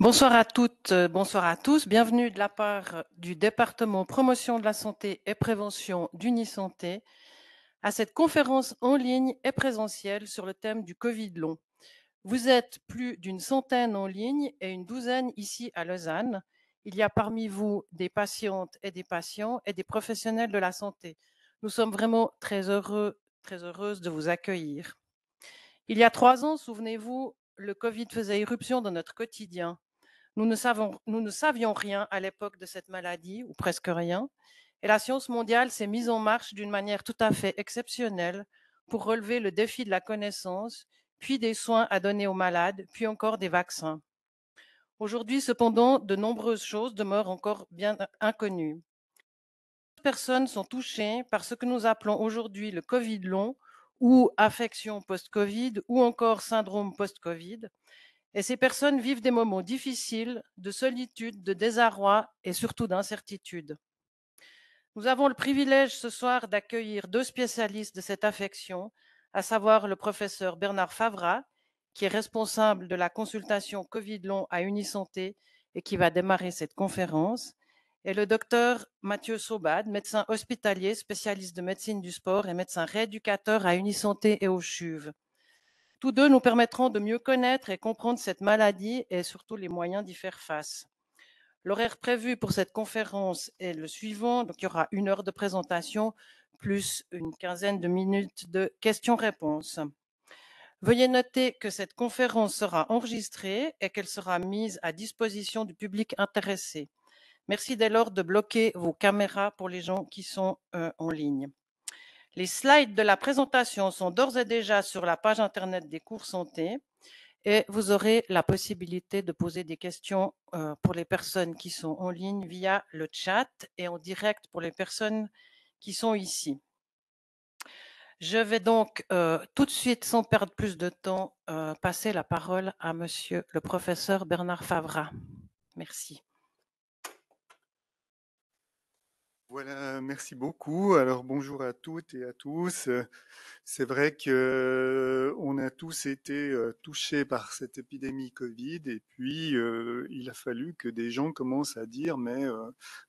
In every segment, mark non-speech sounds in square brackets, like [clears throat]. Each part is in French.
Bonsoir à toutes, euh, bonsoir à tous. Bienvenue de la part du département promotion de la santé et prévention d'Unisanté à cette conférence en ligne et présentielle sur le thème du Covid long. Vous êtes plus d'une centaine en ligne et une douzaine ici à Lausanne. Il y a parmi vous des patientes et des patients et des professionnels de la santé. Nous sommes vraiment très heureux, très heureuses de vous accueillir. Il y a trois ans, souvenez-vous, le Covid faisait irruption dans notre quotidien. Nous ne, savions rien à l'époque de cette maladie, ou presque rien, et la science mondiale s'est mise en marche d'une manière tout à fait exceptionnelle pour relever le défi de la connaissance, puis des soins à donner aux malades, puis encore des vaccins. Aujourd'hui, cependant, de nombreuses choses demeurent encore bien inconnues. Personnes sont touchées par ce que nous appelons aujourd'hui le Covid long ou affection post-Covid ou encore syndrome post-Covid, et ces personnes vivent des moments difficiles, de solitude, de désarroi et surtout d'incertitude. Nous avons le privilège ce soir d'accueillir deux spécialistes de cette affection, à savoir le professeur Bernard Favra, qui est responsable de la consultation Covid long à Unisanté et qui va démarrer cette conférence, et le docteur Mathieu Sobad, médecin hospitalier, spécialiste de médecine du sport et médecin rééducateur à Unisanté et au Chuve. Tous deux nous permettront de mieux connaître et comprendre cette maladie et surtout les moyens d'y faire face. L'horaire prévu pour cette conférence est le suivant. Donc, il y aura une heure de présentation plus une quinzaine de minutes de questions-réponses. Veuillez noter que cette conférence sera enregistrée et qu'elle sera mise à disposition du public intéressé. Merci dès lors de bloquer vos caméras pour les gens qui sont euh, en ligne. Les slides de la présentation sont d'ores et déjà sur la page Internet des cours santé et vous aurez la possibilité de poser des questions euh, pour les personnes qui sont en ligne via le chat et en direct pour les personnes qui sont ici. Je vais donc euh, tout de suite, sans perdre plus de temps, euh, passer la parole à monsieur le professeur Bernard Favra. Merci. Voilà, merci beaucoup. Alors bonjour à toutes et à tous. C'est vrai que euh, on a tous été euh, touchés par cette épidémie Covid et puis euh, il a fallu que des gens commencent à dire mais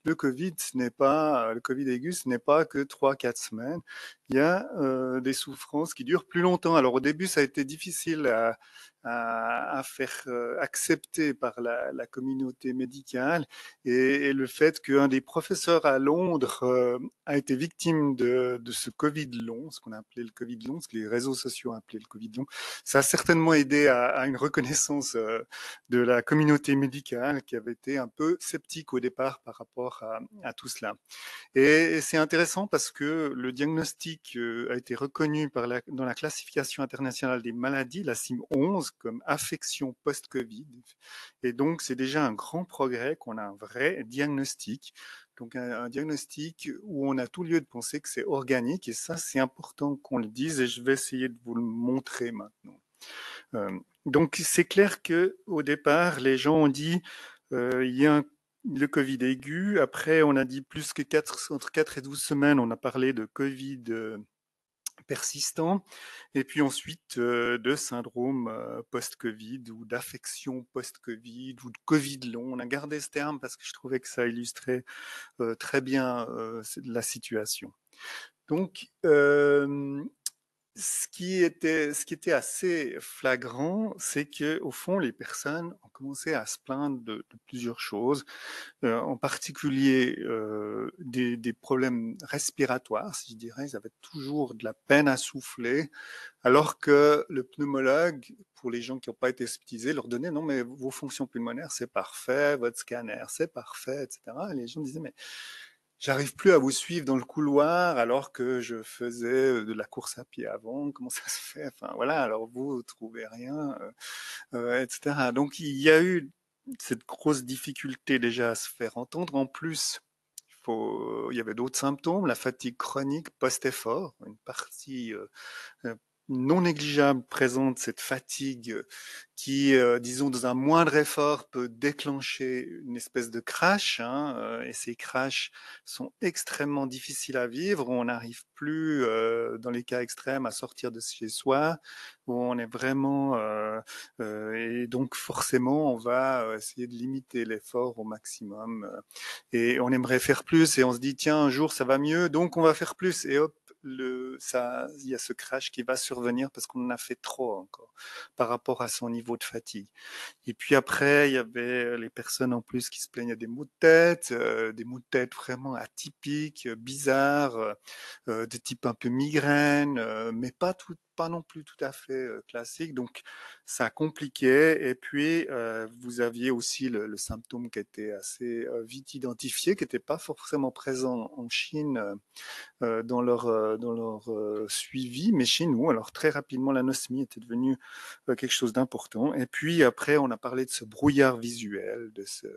le Covid n'est pas le Covid aigu, ce n'est pas que trois, quatre semaines. Il y a des souffrances qui durent plus longtemps. Alors au début ça a été difficile à à, faire euh, accepter par la, communauté médicale et, le fait qu'un des professeurs à Londres euh, a été victime de, ce Covid long, ce qu'on a appelé le Covid long, ce que les réseaux sociaux ont appelé le Covid long, ça a certainement aidé à, une reconnaissance euh, de la communauté médicale qui avait été un peu sceptique au départ par rapport à, tout cela. Et, c'est intéressant parce que le diagnostic a été reconnu par dans la classification internationale des maladies, la CIM 11, comme affection post-Covid. Et donc, c'est déjà un grand progrès qu'on a un vrai diagnostic. Donc, un, diagnostic où on a tout lieu de penser que c'est organique. Et ça, c'est important qu'on le dise et je vais essayer de vous le montrer maintenant. Euh, donc, c'est clair que au départ, les gens ont dit euh, il y a le Covid aigu. Après, on a dit plus que 4, entre 4 et 12 semaines, on a parlé de Covid euh, persistant, et puis ensuite euh, de syndrome euh, post-Covid ou d'affection post-Covid ou de Covid long. On a gardé ce terme parce que je trouvais que ça illustrait euh, très bien la situation. Donc, ce qui était, ce qui était assez flagrant, c'est que au fond, les personnes ont commencé à se plaindre de, de plusieurs choses, euh, en particulier euh, des, des, problèmes respiratoires, si je dirais. Ils avaient toujours de la peine à souffler, alors que le pneumologue, pour les gens qui n'ont pas été hospitalisés, leur donnait non, mais vos fonctions pulmonaires, c'est parfait, votre scanner, c'est parfait, etc. les gens disaient, mais J'arrive plus à vous suivre dans le couloir alors que je faisais de la course à pied avant. Comment ça se fait Enfin voilà, alors vous, trouvez rien, euh, etc. Donc il y a eu cette grosse difficulté déjà à se faire entendre. En plus, il, faut, il y avait d'autres symptômes, la fatigue chronique post-effort, une partie euh, non négligeable présente cette fatigue euh, qui, euh, disons, dans un moindre effort peut déclencher une espèce de crash. Hein, euh, et ces crashs sont extrêmement difficiles à vivre, on n'arrive plus, dans les cas extrêmes, à sortir de chez soi, on est vraiment... et donc forcément, on va essayer de limiter l'effort au maximum. et on aimerait faire plus, et on se dit, tiens, un jour, ça va mieux, donc on va faire plus. Et hop, le, ça, il y a ce crash qui va survenir parce qu'on en a fait trop encore par rapport à son niveau de fatigue. Et puis après, il y avait les personnes en plus qui se plaignaient des maux de tête, euh, des maux de tête vraiment atypiques, euh, bizarres, euh, de type un peu migraine, mais pas tout, non plus tout à fait classique, donc ça compliquait. Et puis, vous aviez aussi le, symptôme qui était assez vite identifié, qui n'était pas forcément présent en Chine dans leur, dans leur suivi, mais chez nous, alors très rapidement, l'anosmie était devenue quelque chose d'important. Et puis après, on a parlé de ce brouillard visuel, de ce...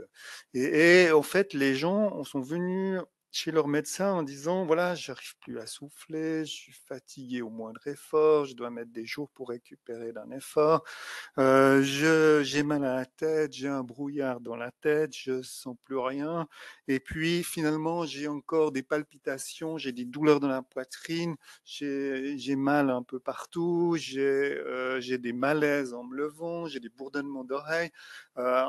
et, et en fait, les gens sont venus chez leur médecin en disant voilà, j'arrive plus à souffler, je suis fatigué au moindre effort, je dois mettre des jours pour récupérer d'un effort, euh, j'ai mal à la tête, j'ai un brouillard dans la tête, je sens plus rien, et puis finalement j'ai encore des palpitations, j'ai des douleurs dans la poitrine, j'ai, mal un peu partout, j'ai, euh, j'ai des malaises en me levant, j'ai des bourdonnements d'oreilles, euh,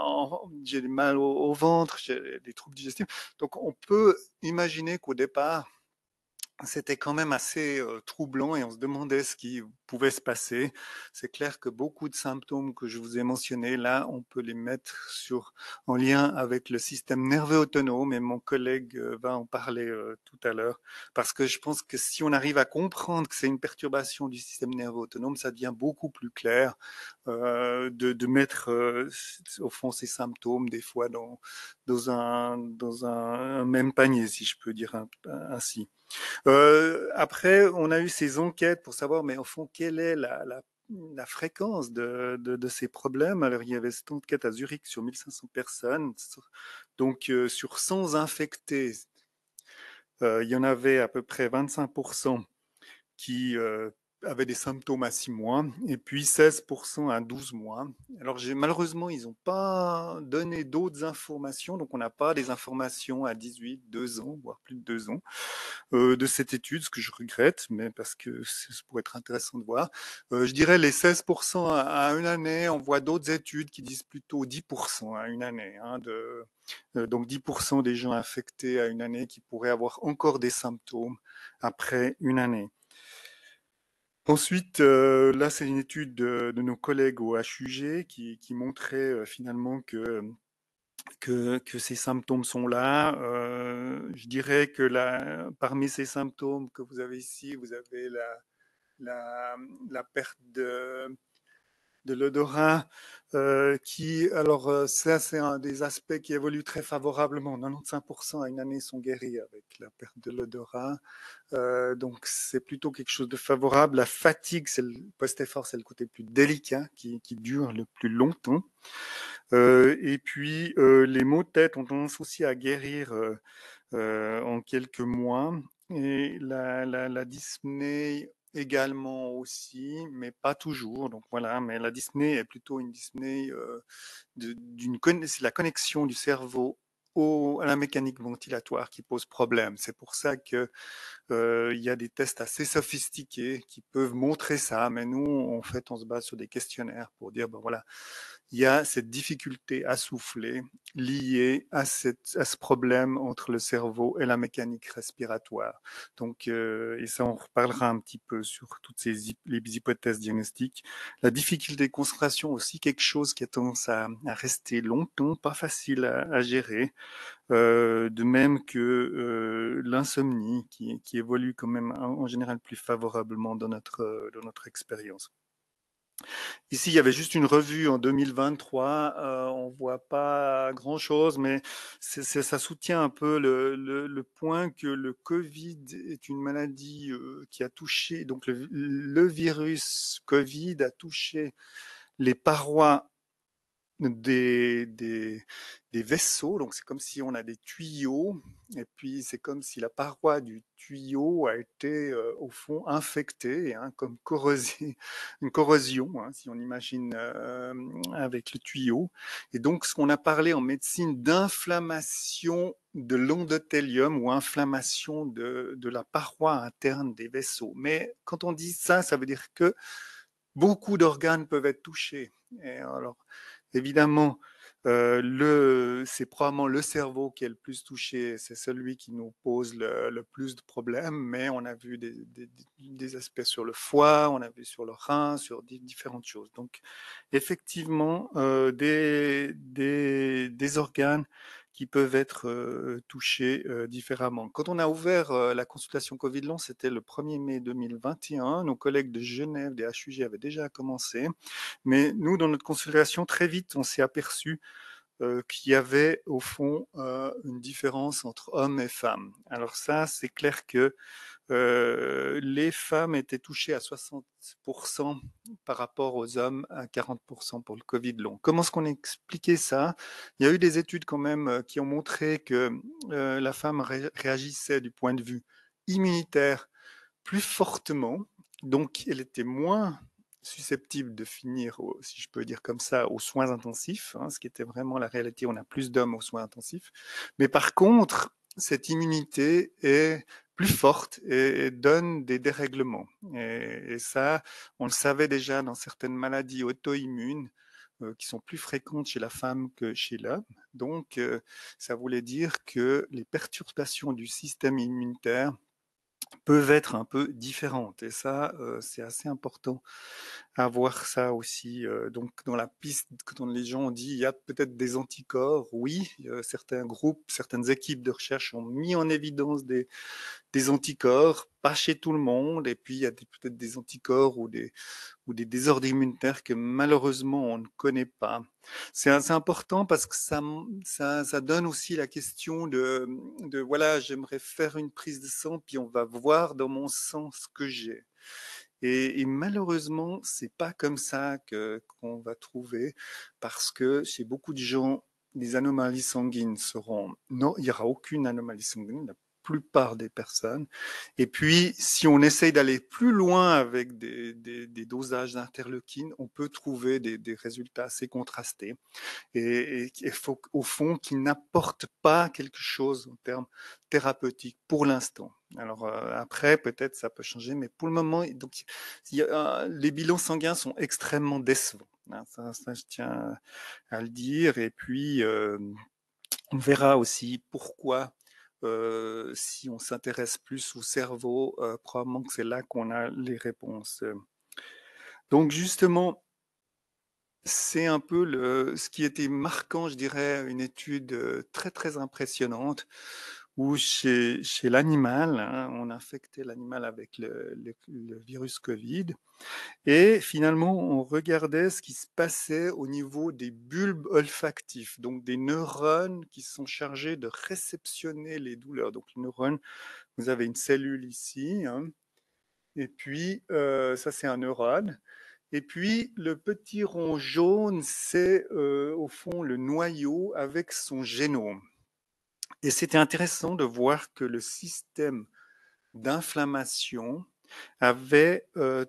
j'ai des mal au, au ventre, j'ai des troubles digestifs. Donc on peut imaginer qu'au départ, c'était quand même assez euh, troublant et on se demandait ce qui se passer. C'est clair que beaucoup de symptômes que je vous ai mentionnés, là, on peut les mettre sur, en lien avec le système nerveux autonome et mon collègue euh, va en parler euh, tout à l'heure. Parce que je pense que si on arrive à comprendre que c'est une perturbation du système nerveux autonome, ça devient beaucoup plus clair euh, de, mettre au fond ces symptômes des fois dans, dans, un, dans un, un même panier, si je peux dire ainsi. après, on a eu ces enquêtes pour savoir, mais au fond, est la, fréquence de, ces problèmes. Alors, il y avait 74 à Zurich sur 1500 personnes, donc euh, sur 100 infectés, euh, il y en avait à peu près 25% qui euh, avaient des symptômes à 6 mois et puis 16% à 12 mois. Alors malheureusement, ils n'ont pas donné d'autres informations, donc on n'a pas des informations à 18, 2 ans, voire plus de 2 ans euh, de cette étude, ce que je regrette, mais parce que ce pourrait être intéressant de voir. Euh, je dirais les 16% à, une année, on voit d'autres études qui disent plutôt 10% à une année. Hein, de, euh, donc 10% des gens infectés à une année qui pourraient avoir encore des symptômes après une année. Ensuite, euh, là, c'est une étude de, nos collègues au HUG qui, montrait euh, finalement que, ces symptômes sont là. Euh, je dirais que parmi ces symptômes que vous avez ici, vous avez la perte de, de l'odorat, euh, qui, alors euh, ça c'est un des aspects qui évolue très favorablement. 95% à une année sont guéris avec la perte de l'odorat. Euh, donc c'est plutôt quelque chose de favorable. La fatigue, c'est le post-effort, c'est le côté plus délicat qui, qui dure le plus longtemps. Euh, et puis euh, les maux de tête ont tendance aussi à guérir euh, en quelques mois. Et la, la, la dyspnée également aussi, mais pas toujours. Donc voilà, mais la Disney est plutôt une Disney euh, de d'une c'est la connexion du cerveau à la mécanique ventilatoire qui pose problème. C'est pour ça que euh, il y a des tests assez sophistiqués qui peuvent montrer ça, mais nous, en fait, on se base sur des questionnaires pour dire, ben voilà, il y a cette difficulté à souffler liée à, cette, à ce problème entre le cerveau et la mécanique respiratoire. Donc, euh, et ça, on reparlera un petit peu sur toutes ces les hypothèses diagnostiques. La difficulté de concentration aussi, quelque chose qui a tendance à, rester longtemps, pas facile à, gérer. Euh, de même que euh, l'insomnie, qui, qui, évolue quand même en, en général plus favorablement dans notre, euh, dans notre expérience. Ici, il y avait juste une revue en 2023. Euh, on ne voit pas grand-chose, mais ça soutient un peu le, point que le Covid est une maladie euh, qui a touché, donc le, virus Covid a touché les parois des, des, vaisseaux. Donc c'est comme si on a des tuyaux, et puis c'est comme si la paroi du tuyau a été euh, au fond infectée, hein, comme [laughs] une corrosion, hein, si on imagine euh, avec le tuyau. Et donc ce qu'on a parlé en médecine d'inflammation de l'endothélium ou inflammation de, de la paroi interne des vaisseaux. Mais quand on dit ça, ça veut dire que beaucoup d'organes peuvent être touchés. Et alors, Évidemment, euh, c'est probablement le cerveau qui est le plus touché, c'est celui qui nous pose le, plus de problèmes, mais on a vu des, aspects sur le foie, on a vu sur le rein, sur différentes choses. Donc, effectivement, euh, des, des, organes qui peuvent être touchés différemment. Quand on a ouvert la consultation Covid long, c'était le 1er mai 2021. Nos collègues de Genève, des HUG, avaient déjà commencé. Mais nous, dans notre consultation, très vite, on s'est aperçu qu'il y avait au fond une différence entre hommes et femmes. Alors ça, c'est clair que euh, les femmes étaient touchées à 60% par rapport aux hommes, à 40% pour le Covid long. Comment est-ce qu'on expliquait ça Il y a eu des études quand même euh, qui ont montré que euh, la femme réagissait du point de vue immunitaire plus fortement, donc elle était moins susceptible de finir, si je peux dire comme ça, aux soins intensifs, hein, ce qui était vraiment la réalité, on a plus d'hommes aux soins intensifs. Mais par contre, cette immunité est plus forte et, donne des dérèglements. Et, ça, on le savait déjà dans certaines maladies auto-immunes euh, qui sont plus fréquentes chez la femme que chez l'homme. Donc, euh, ça voulait dire que les perturbations du système immunitaire peuvent être un peu différentes. Et ça, euh, c'est assez important avoir ça aussi. Euh, donc, dans la piste, quand les gens ont dit il y a peut-être des anticorps, oui, euh, certains groupes, certaines équipes de recherche ont mis en évidence des, des anticorps, pas chez tout le monde, et puis il y a peut-être des anticorps ou des, ou des désordres immunitaires que malheureusement on ne connaît pas. C'est important parce que ça, ça, ça, donne aussi la question de, de voilà, j'aimerais faire une prise de sang, puis on va voir dans mon sang ce que j'ai. Et, malheureusement, c'est pas comme ça qu'on va trouver, parce que chez beaucoup de gens, les anomalies sanguines seront, non, il y aura aucune anomalie sanguine, plupart des personnes. Et puis, si on essaye d'aller plus loin avec des, dosages d'interleukines, on peut trouver des, résultats assez contrastés. Et, faut, au fond, qu'ils n'apportent pas quelque chose en termes thérapeutiques pour l'instant. Alors euh, après, peut-être ça peut changer, mais pour le moment, euh, les bilans sanguins sont extrêmement décevants. Hein, ça, je tiens à le dire. Et puis, euh, on verra aussi pourquoi si on s'intéresse plus au cerveau, probablement que c'est là qu'on a les réponses. Donc justement, c'est un peu ce qui était marquant, je dirais, une étude très très impressionnante où chez, chez l'animal, hein, on infectait l'animal avec le, virus Covid, et finalement on regardait ce qui se passait au niveau des bulbes olfactifs, donc des neurones qui sont chargés de réceptionner les douleurs. Donc les neurones, vous avez une cellule ici, hein, et puis euh, ça c'est un neurone. Et puis le petit rond jaune, c'est euh, au fond le noyau avec son génome. Et c'était intéressant de voir que le système d'inflammation avait euh,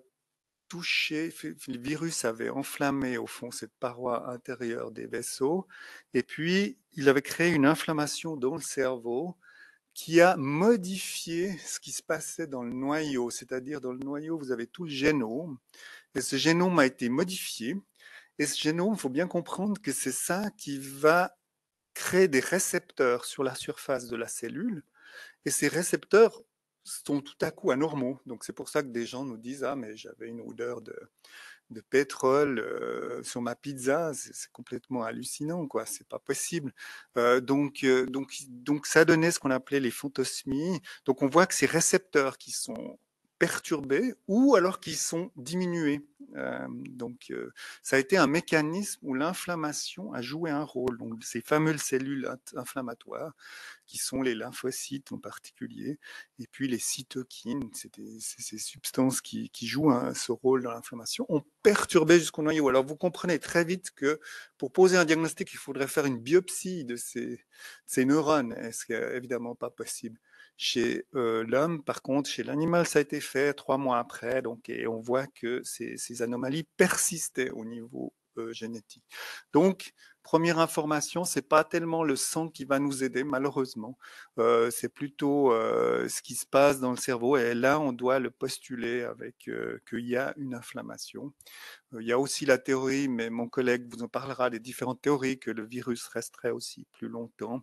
touché, le virus avait enflammé au fond cette paroi intérieure des vaisseaux, et puis il avait créé une inflammation dans le cerveau qui a modifié ce qui se passait dans le noyau, c'est-à-dire dans le noyau, vous avez tout le génome, et ce génome a été modifié, et ce génome, il faut bien comprendre que c'est ça qui va créent des récepteurs sur la surface de la cellule, et ces récepteurs sont tout à coup anormaux. Donc c'est pour ça que des gens nous disent Ah, mais j'avais une odeur de, de pétrole euh, sur ma pizza, c'est complètement hallucinant, quoi. C'est pas possible. Euh, donc, euh, donc, donc, ça donnait ce qu'on appelait les phantosmies. Donc, on voit que ces récepteurs qui sont perturbés ou alors qu'ils sont diminués. Euh, donc, euh, ça a été un mécanisme où l'inflammation a joué un rôle. Donc, ces fameuses cellules inflammatoires, qui sont les lymphocytes en particulier, et puis les cytokines, c'est ces substances qui, jouent ce rôle dans l'inflammation, ont perturbé jusqu'au noyau. Alors, vous comprenez très vite que pour poser un diagnostic, il faudrait faire une biopsie de ces, neurones. est ce n'est évidemment pas possible. Chez euh, l'homme, par contre, chez l'animal, ça a été fait trois mois après. Donc, et on voit que ces, anomalies persistaient au niveau euh, génétique. Donc, première information, n'est pas tellement le sang qui va nous aider, malheureusement. Euh, c'est plutôt ce qui se passe dans le cerveau. Et là, on doit le postuler avec qu'il y a une inflammation. il y a aussi la théorie, mais mon collègue vous en parlera des différentes théories que le virus resterait aussi plus longtemps,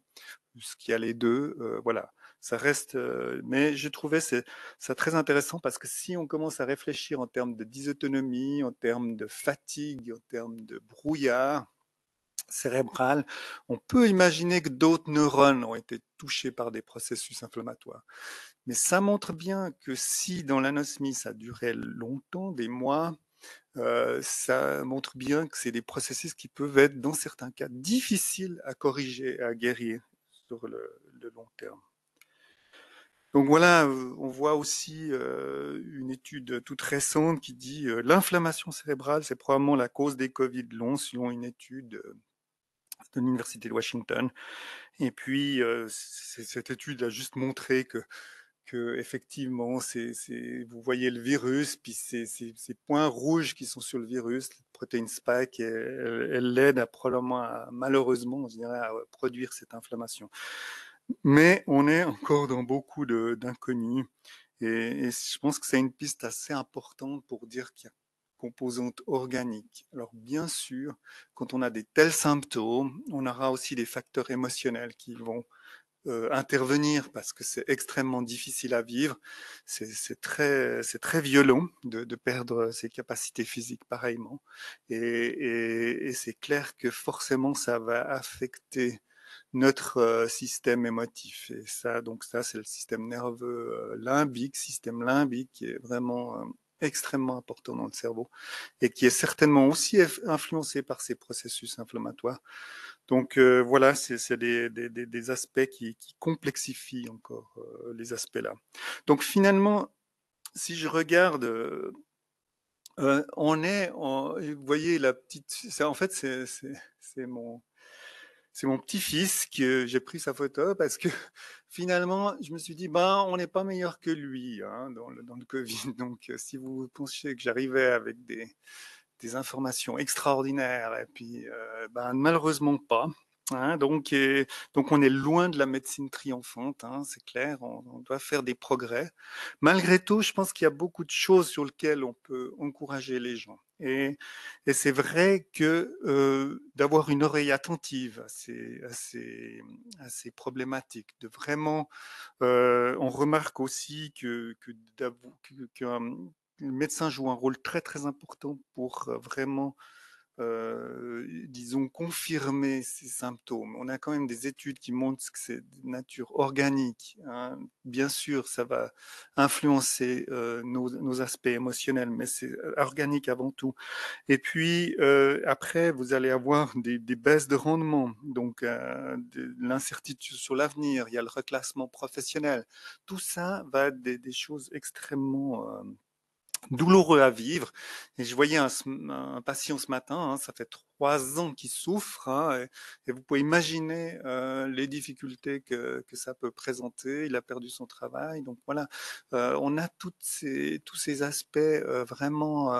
puisqu'il y a les deux. voilà ça reste. mais je trouvais ça très intéressant parce que si on commence à réfléchir en termes de dysautonomie, en termes de fatigue, en termes de brouillard cérébral, on peut imaginer que d'autres neurones ont été touchés par des processus inflammatoires. Mais ça montre bien que si dans l'anosmie ça durait longtemps, des mois, ça montre bien que c'est des processus qui peuvent être, dans certains cas, difficiles à corriger, à guérir sur le long terme. Donc voilà, on voit aussi euh, une étude toute récente qui dit euh, l'inflammation cérébrale, c'est probablement la cause des Covid longs, selon une étude euh, de l'Université de Washington. Et puis, cette étude a juste montré que que effectivement, c'est, vous voyez le virus, puis ces, points rouges qui sont sur le virus, la protéine spike, elle, elle, à, probablement, malheureusement, on dirait, à produire cette inflammation. Mais on est encore dans beaucoup d'inconnus. Et, je pense que c'est une piste assez importante pour dire qu'il y a composante organique. Alors bien sûr, quand on a des tels symptômes, on aura aussi des facteurs émotionnels qui vont euh, intervenir parce que c'est extrêmement difficile à vivre. C'est très, très violent de, perdre ses capacités physiques pareillement. et c'est clair que forcément, ça va affecter notre système émotif. Et ça, donc ça, c'est le système nerveux limbique, système limbique qui est vraiment extrêmement important dans le cerveau et qui est certainement aussi influencé par ces processus inflammatoires. Donc voilà, c'est des, des, des, aspects qui, qui complexifient encore les aspects-là. Donc finalement, si je regarde, euh, on est, on, vous voyez la petite, c'est en fait c'est mon c'est mon petit-fils que j'ai pris sa photo parce que [laughs] finalement, je me suis dit, ben, on n'est pas meilleur que lui hein, dans, le, Covid. [laughs] Donc, euh, si vous pensiez que j'arrivais avec des, informations extraordinaires, et puis, euh, ben, malheureusement pas. Hein. donc, on est loin de la médecine triomphante, hein, c'est clair, on, doit faire des progrès. Malgré tout, je pense qu'il y a beaucoup de choses sur lesquelles on peut encourager les gens. Et, c'est vrai que euh, d'avoir une oreille attentive à ces, problématiques, de vraiment, euh, on remarque aussi que le médecin joue un rôle très très important pour euh, vraiment euh, disons, confirmer ces symptômes. On a quand même des études qui montrent que c'est de nature organique. Hein. Bien sûr, ça va influencer euh, nos, aspects émotionnels, mais c'est euh, organique avant tout. Et puis, après, vous allez avoir des, baisses de rendement, donc de l'incertitude sur l'avenir, il y a le reclassement professionnel. Tout ça va être des, des choses extrêmement douloureux à vivre. Et je voyais un, patient ce matin, hein, ça fait trois ans qu'il souffre, hein, et, vous pouvez imaginer euh, les difficultés que, que, ça peut présenter. Il a perdu son travail, donc voilà, euh, on a toutes ces, tous ces aspects euh, vraiment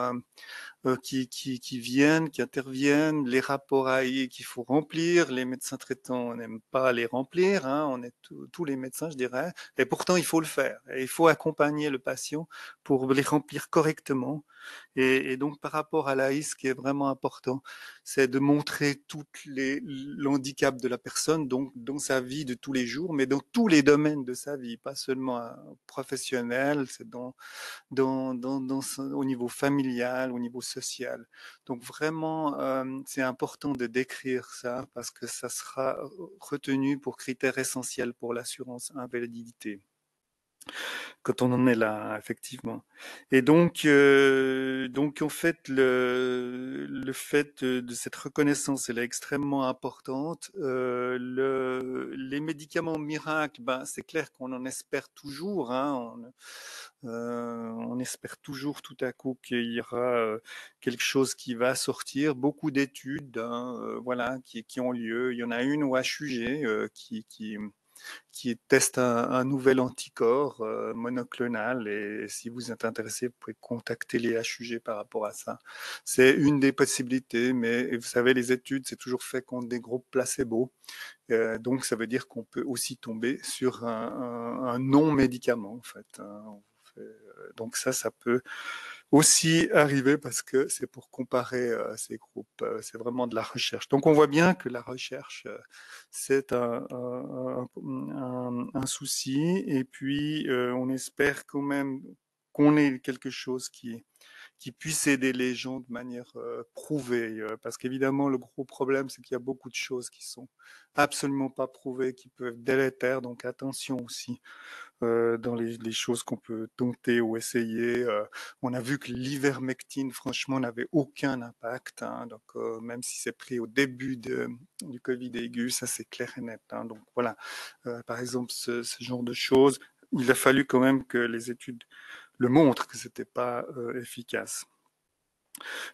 euh, qui, qui, qui, viennent, qui interviennent, les rapports AI qu'il faut remplir, les médecins traitants n'aiment pas les remplir, hein, on est tous les médecins, je dirais, et pourtant il faut le faire, et il faut accompagner le patient pour les remplir correctement. Et, donc par rapport à l'AI, ce qui est vraiment important, c'est de montrer tout l'handicap de la personne, donc dans sa vie de tous les jours, mais dans tous les domaines de sa vie, pas seulement hein, professionnel, c'est dans, dans, dans, dans, au niveau familial, au niveau donc vraiment, euh, c'est important de décrire ça parce que ça sera euh, retenu pour critère essentiel pour l'assurance invalidité quand on en est là, effectivement. Et donc, euh, donc en fait, le, le fait de, cette reconnaissance, elle est extrêmement importante. Euh, les médicaments miracles, ben, c'est clair qu'on en espère toujours. Hein. on, euh, on, espère toujours tout à coup qu'il y aura quelque chose qui va sortir. Beaucoup d'études, hein, voilà, qui, qui, ont lieu. Il y en a une au HUG qui, qui qui teste un, nouvel anticorps euh, monoclonal. Et, si vous êtes intéressé, vous pouvez contacter les HUG par rapport à ça. C'est une des possibilités, mais vous savez, les études, c'est toujours fait contre des groupes placebo. Euh, donc, ça veut dire qu'on peut aussi tomber sur un, non-médicament, en fait. Hein. Euh, donc, ça, ça peut aussi arrivé parce que c'est pour comparer euh, ces groupes. Euh, c'est vraiment de la recherche. Donc on voit bien que la recherche, euh, c'est un, un, souci. Et puis on espère quand même qu'on ait quelque chose qui qui puisse aider les gens de manière euh, prouvée. Euh, parce qu'évidemment, le gros problème, c'est qu'il y a beaucoup de choses qui sont absolument pas prouvées, qui peuvent être délétères. Donc attention aussi euh, dans les, choses qu'on peut tenter ou essayer. on a vu que l'ivermectine, franchement, n'avait aucun impact. Hein. donc même si c'est pris au début de, du Covid aigu, ça c'est clair et net. Hein. donc voilà, par exemple, ce, ce genre de choses il a fallu quand même que les études le montre que ce n'était pas euh, efficace.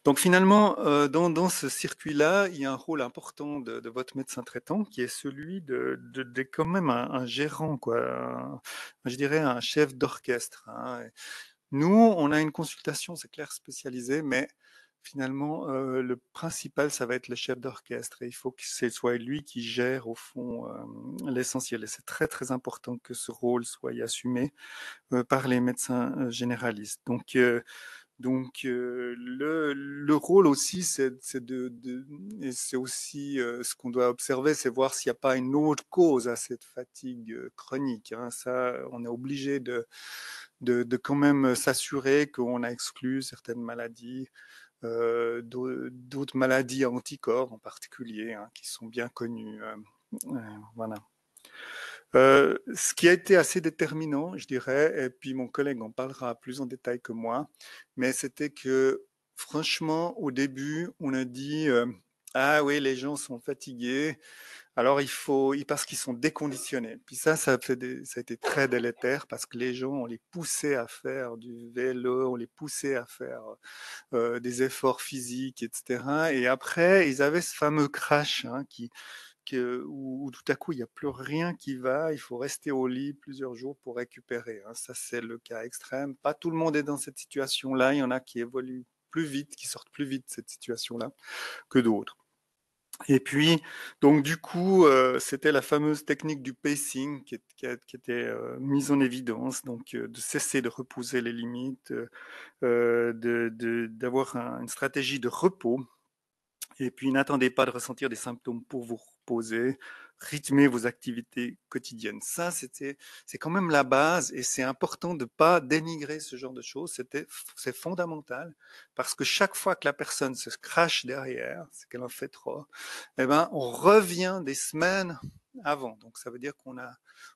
Donc finalement, euh, dans, ce circuit-là, il y a un rôle important de, votre médecin traitant qui est celui de, quand même un, gérant, quoi, je dirais un chef d'orchestre. Hein. Nous, on a une consultation, c'est clair, spécialisée, mais finalement, euh, le principal, ça va être le chef d'orchestre. Et il faut que ce soit lui qui gère, au fond, euh, l'essentiel. Et c'est très, très important que ce rôle soit assumé euh, par les médecins généralistes. Donc, donc le, le, rôle aussi, c'est de, c'est aussi ce qu'on doit observer, c'est voir s'il n'y a pas une autre cause à cette fatigue chronique. Hein. Ça, on est obligé de, de quand même s'assurer qu'on a exclu certaines maladies, euh, d'autres maladies anticorps en particulier, hein, qui sont bien connues. Euh, euh, voilà. ce qui a été assez déterminant, je dirais, et puis mon collègue en parlera plus en détail que moi, mais c'était que franchement, au début, on a dit ah oui, les gens sont fatigués, alors il faut, parce qu'ils sont déconditionnés. Puis ça, ça a, ça été très délétère parce que les gens, on les poussait à faire du vélo, on les poussait à faire euh, des efforts physiques, etc. Et après, ils avaient ce fameux crash hein, qui, euh, où, tout à coup, il n'y a plus rien qui va, il faut rester au lit plusieurs jours pour récupérer. Hein. Ça, c'est le cas extrême. Pas tout le monde est dans cette situation-là. Il y en a qui évoluent plus vite, qui sortent plus vite de cette situation-là que d'autres. Et puis, donc du coup, euh, c'était la fameuse technique du pacing qui, était euh, mise en évidence, donc euh, de cesser de repousser les limites, d'avoir une stratégie de repos. Et puis, n'attendez pas de ressentir des symptômes pour vous reposer rythmer vos activités quotidiennes. Ça, c'était, c'est quand même la base et c'est important de ne pas dénigrer ce genre de choses. C'était, c'est fondamental parce que chaque fois que la personne se crache derrière, c'est qu'elle en fait trop, eh ben, on revient des semaines avant. Donc, ça veut dire qu'on a,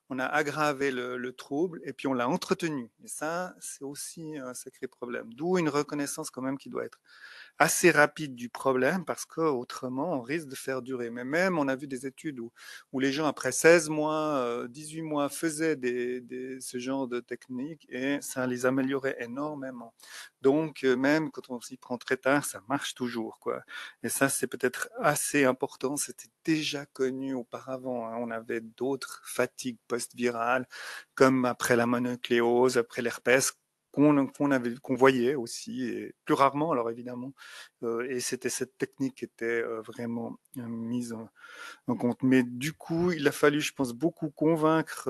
on a aggravé le, le trouble et puis on l'a entretenu. Et ça, c'est aussi un sacré problème. D'où une reconnaissance quand même qui doit être assez rapide du problème parce que autrement on risque de faire durer. Mais même on a vu des études où, où les gens après 16 mois, 18 euh, mois faisaient des, ce genre de technique et ça les améliorait énormément. Donc euh, même quand on s'y prend très tard, ça marche toujours quoi. Et ça c'est peut-être assez important. C'était déjà connu auparavant. Hein. On avait d'autres fatigues post-virales comme après la monocléose, après l'herpès qu'on avait qu'on voyait aussi, et plus rarement alors évidemment. et c'était cette technique qui était vraiment mise en, compte. Mais du coup, il a fallu, je pense, beaucoup convaincre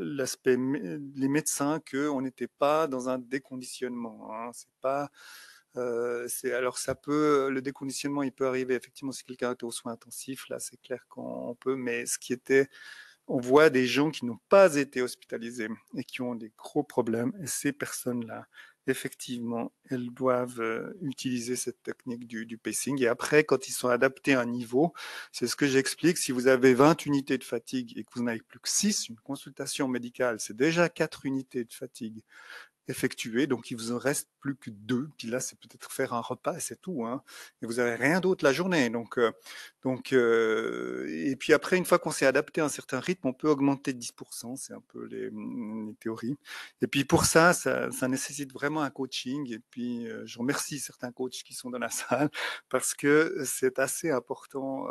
l'aspect les médecins que on n'était pas dans un déconditionnement. Hein. C'est pas c'est alors ça peut, le déconditionnement, il peut arriver effectivement si quelqu'un était aux soins intensifs, là c'est clair qu'on peut, mais ce qui était on voit des gens qui n'ont pas été hospitalisés et qui ont des gros problèmes. Et ces personnes-là, effectivement, elles doivent euh, utiliser cette technique du, du, pacing. Et après, quand ils sont adaptés à un niveau, c'est ce que j'explique, si vous avez 20 unités de fatigue et que vous n'avez plus que 6, une consultation médicale, c'est déjà 4 unités de fatigue effectué. Donc, il vous en reste plus que deux. Puis là, c'est peut-être faire un repas et c'est tout. Hein. Et vous n'avez rien d'autre la journée. Donc, euh, donc euh, et puis après, une fois qu'on s'est adapté à un certain rythme, on peut augmenter de 10%. C'est un peu les, mm, les, théories. Et puis pour ça, ça, ça nécessite vraiment un coaching. Et puis, euh, je remercie certains coachs qui sont dans la [laughs] salle parce que c'est assez important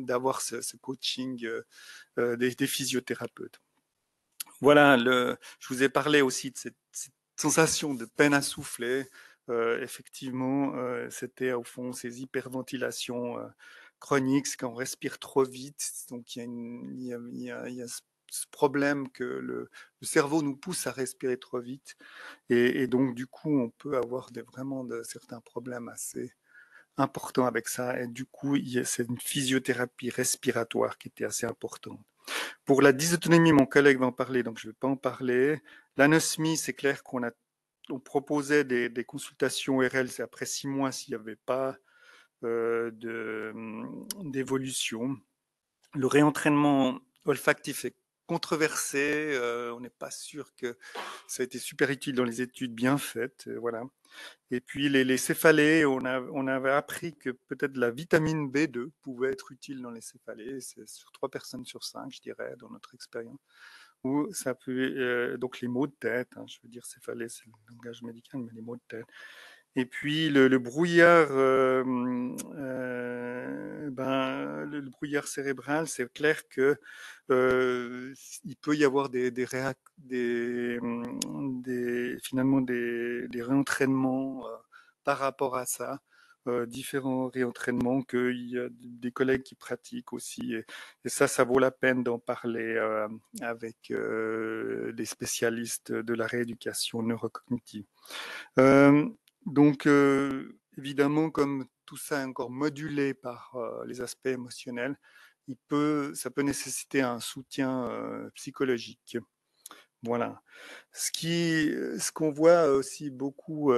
d'avoir ce, coaching des physiothérapeutes voilà, je vous ai parlé aussi de cette, sensation de peine à souffler. Euh, effectivement, euh, c'était au fond ces hyperventilations euh, chroniques, quand on respire trop vite. Donc il y a, ce, problème que le, cerveau nous pousse à respirer trop vite. Et, donc, du coup, on peut avoir vraiment certains problèmes assez important avec ça. Et du coup, c'est une physiothérapie respiratoire qui était assez importante. Pour la dysautonomie, mon collègue va en parler, donc je ne vais pas en parler. L'anosmie, c'est clair qu'on a, on proposait des, consultations RL, c'est après six mois s'il n'y avait pas euh, hum, d'évolution. Le réentraînement olfactif est controversé. Euh, on n'est pas sûr que ça a été super utile dans les études bien faites. Euh, voilà. Et puis les, céphalées, on, avait appris que peut-être la vitamine B2 pouvait être utile dans les céphalées. C'est sur trois personnes sur cinq, je dirais, dans notre expérience. Ou ça peut, euh, donc les maux de tête, hein, je veux dire céphalée, c'est le langage médical, mais les maux de tête. Et puis le, brouillard, euh, euh, ben, le, brouillard cérébral, c'est clair que euh, il peut y avoir des, des, hum, finalement des, réentraînements par rapport à ça. différents réentraînements qu'il y a des collègues qui pratiquent aussi et, et ça ça vaut la peine d'en parler avec des spécialistes de la rééducation neurocognitive donc, évidemment, comme tout ça est encore modulé par les aspects émotionnels, il peut, ça peut nécessiter un soutien psychologique. Voilà. Ce ce qu'on voit aussi beaucoup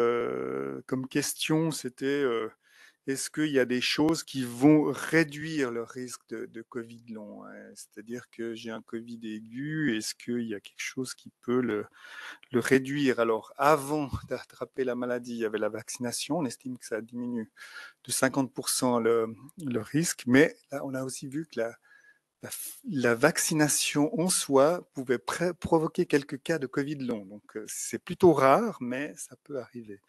comme question, c'était est-ce qu'il y a des choses qui vont réduire le risque de, Covid long hein? C'est-à-dire que j'ai un Covid aigu, est-ce qu'il y a quelque chose qui peut le, réduire Alors, avant [laughs] d'attraper la maladie, il y avait la vaccination, on estime que ça diminue de 50% le, risque, mais là, on a aussi vu que la vaccination en soi pouvait provoquer quelques cas de Covid long. Donc, euh, c'est plutôt rare, mais ça peut arriver.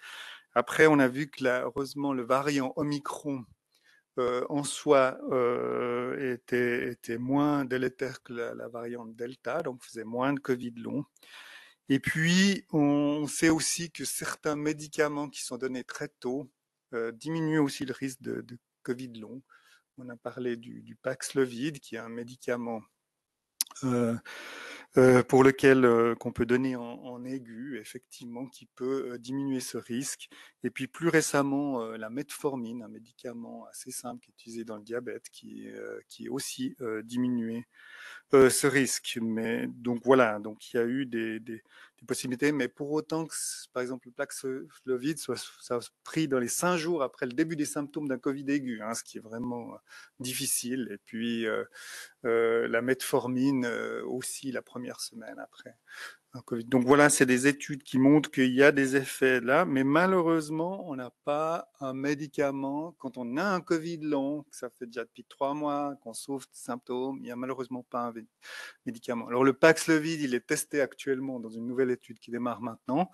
Après, on a vu que là, heureusement, le variant Omicron euh, en soi euh, était, était, moins délétère que la, variante Delta, donc faisait moins de Covid long. Et puis, on sait aussi que certains médicaments qui sont donnés très tôt euh, diminuent aussi le risque de, Covid long. On a parlé du, du Paxlovid, qui est un médicament pour lequel qu'on peut donner en, aiguë effectivement qui peut euh, diminuer ce risque. Et puis plus récemment, euh, la metformine, un médicament assez simple qui est utilisé dans le diabète, qui, euh, qui aussi diminué ce risque. Mais donc voilà, donc il y a eu des, des, possibilités, mais pour autant que par exemple le plaque soit, pris dans les cinq jours après le début des symptômes d'un Covid aigu, hein, ce qui est vraiment difficile. Et puis la metformine aussi la première semaine après. Donc voilà, c'est des études qui montrent qu'il y a des effets là, mais malheureusement, on n'a pas un médicament. Quand on a un Covid long, ça fait déjà depuis trois mois, qu'on souffre de symptômes, il n'y a malheureusement pas un médicament. Alors le Paxlovid, il est testé actuellement dans une nouvelle étude qui démarre maintenant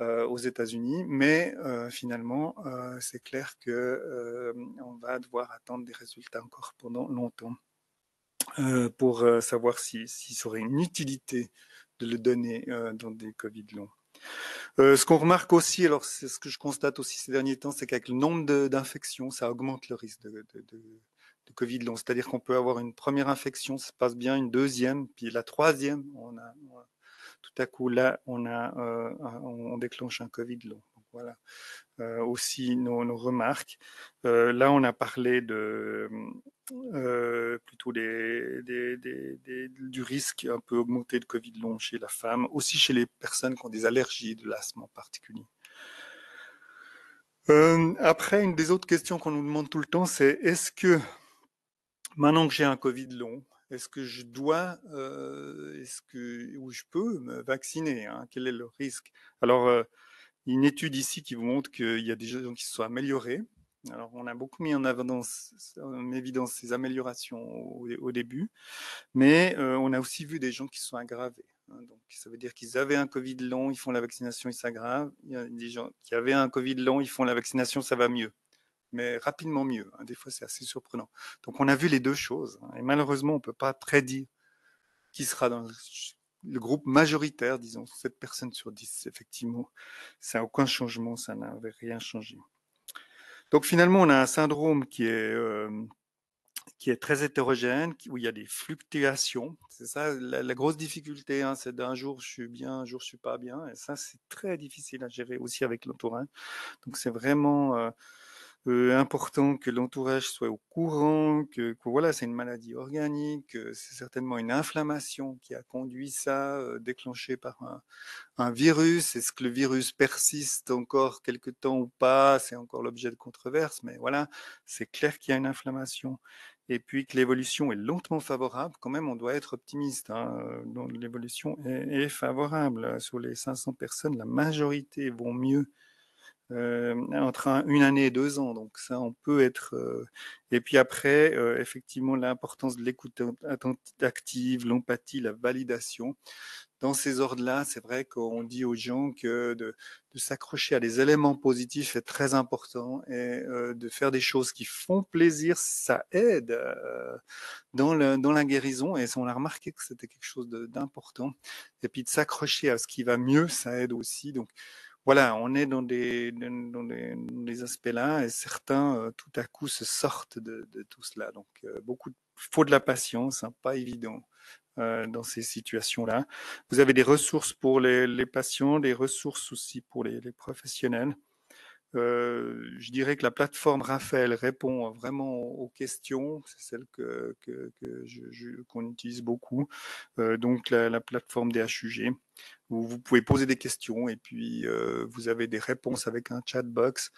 euh, aux États-Unis, mais euh, finalement, euh, c'est clair que on va devoir attendre des résultats encore pendant longtemps pour savoir s'il serait une utilité de le donner euh, dans des Covid longs. Euh, ce qu'on remarque aussi, alors c'est ce que je constate aussi ces derniers temps, c'est qu'avec le nombre d'infections, ça augmente le risque de, de, de, de Covid long. C'est-à-dire qu'on peut avoir une première infection, ça se passe bien, une deuxième, puis la troisième, on a, tout à coup là, on, a, euh, on déclenche un Covid long voilà, euh, aussi nos, remarques. Euh, là, on a parlé de, euh, plutôt du risque un peu augmenté de Covid long chez la femme, aussi chez les personnes qui ont des allergies, de l'asthme en particulier. après, une des autres questions qu'on nous demande tout le temps, c'est est-ce que maintenant que j'ai un Covid long, est-ce que je dois, est-ce que ou je peux me vacciner hein? Quel est le risque Alors, une étude ici qui vous montre qu'il y a des gens qui se sont améliorés. Alors, on a beaucoup mis en, évidence, ces améliorations au, début, mais euh, on a aussi vu des gens qui sont aggravés. Hein. donc, ça veut dire qu'ils avaient un Covid long, ils font la vaccination, ils s'aggravent. Il y a des gens qui avaient un Covid long, ils font la vaccination, ça va mieux mais rapidement mieux. Hein. Des fois, c'est assez surprenant. Donc, on a vu les deux choses. Hein, et malheureusement, on ne peut pas prédire qui sera dans le groupe majoritaire, disons, 7 personnes sur 10, effectivement, ça n'a aucun changement, ça n'avait rien changé. Donc finalement, on a un syndrome qui est, euh, qui est très hétérogène, où il y a des fluctuations. C'est ça la, grosse difficulté, hein, c'est d'un jour je suis bien, un jour je suis pas bien. Et ça, c'est très difficile à gérer aussi avec l'entourage. Donc c'est vraiment... Euh, important que l'entourage soit au courant, que, voilà, c'est une maladie organique, euh, c'est certainement une inflammation qui a conduit ça, euh, déclenché déclenchée par un, virus. Est-ce que le virus persiste encore quelque temps ou pas C'est encore l'objet de controverses, mais voilà, c'est clair qu'il y a une inflammation et puis que l'évolution est lentement favorable, quand même, on doit être optimiste. Hein, euh, l'évolution est, favorable. Sur les 500 personnes, la majorité vont mieux euh, entre un, une année et deux ans. Donc ça, on peut être. Euh, et puis après, euh, effectivement, l'importance de l'écoute active, l'empathie, la validation dans ces ordres-là, c'est vrai qu'on dit aux gens que de, de s'accrocher à des éléments positifs est très important et de faire des choses qui font plaisir, ça aide dans, le, dans la guérison. Et on a remarqué que c'était quelque chose d'important. Et puis de s'accrocher à ce qui va mieux, ça aide aussi. Donc, voilà, on est dans des, aspects-là et certains, euh, tout à coup, se sortent de, tout cela. Donc, euh, beaucoup, faut de la patience, hein, pas évident euh, dans ces situations-là. Vous avez des ressources pour les, patients, des ressources aussi pour les, professionnels. je dirais que la plateforme Raphaël répond vraiment aux questions, c'est celle que, je, qu'on utilise beaucoup, donc la, la plateforme HUG où vous pouvez poser des questions et puis euh, vous avez des réponses avec un chatbox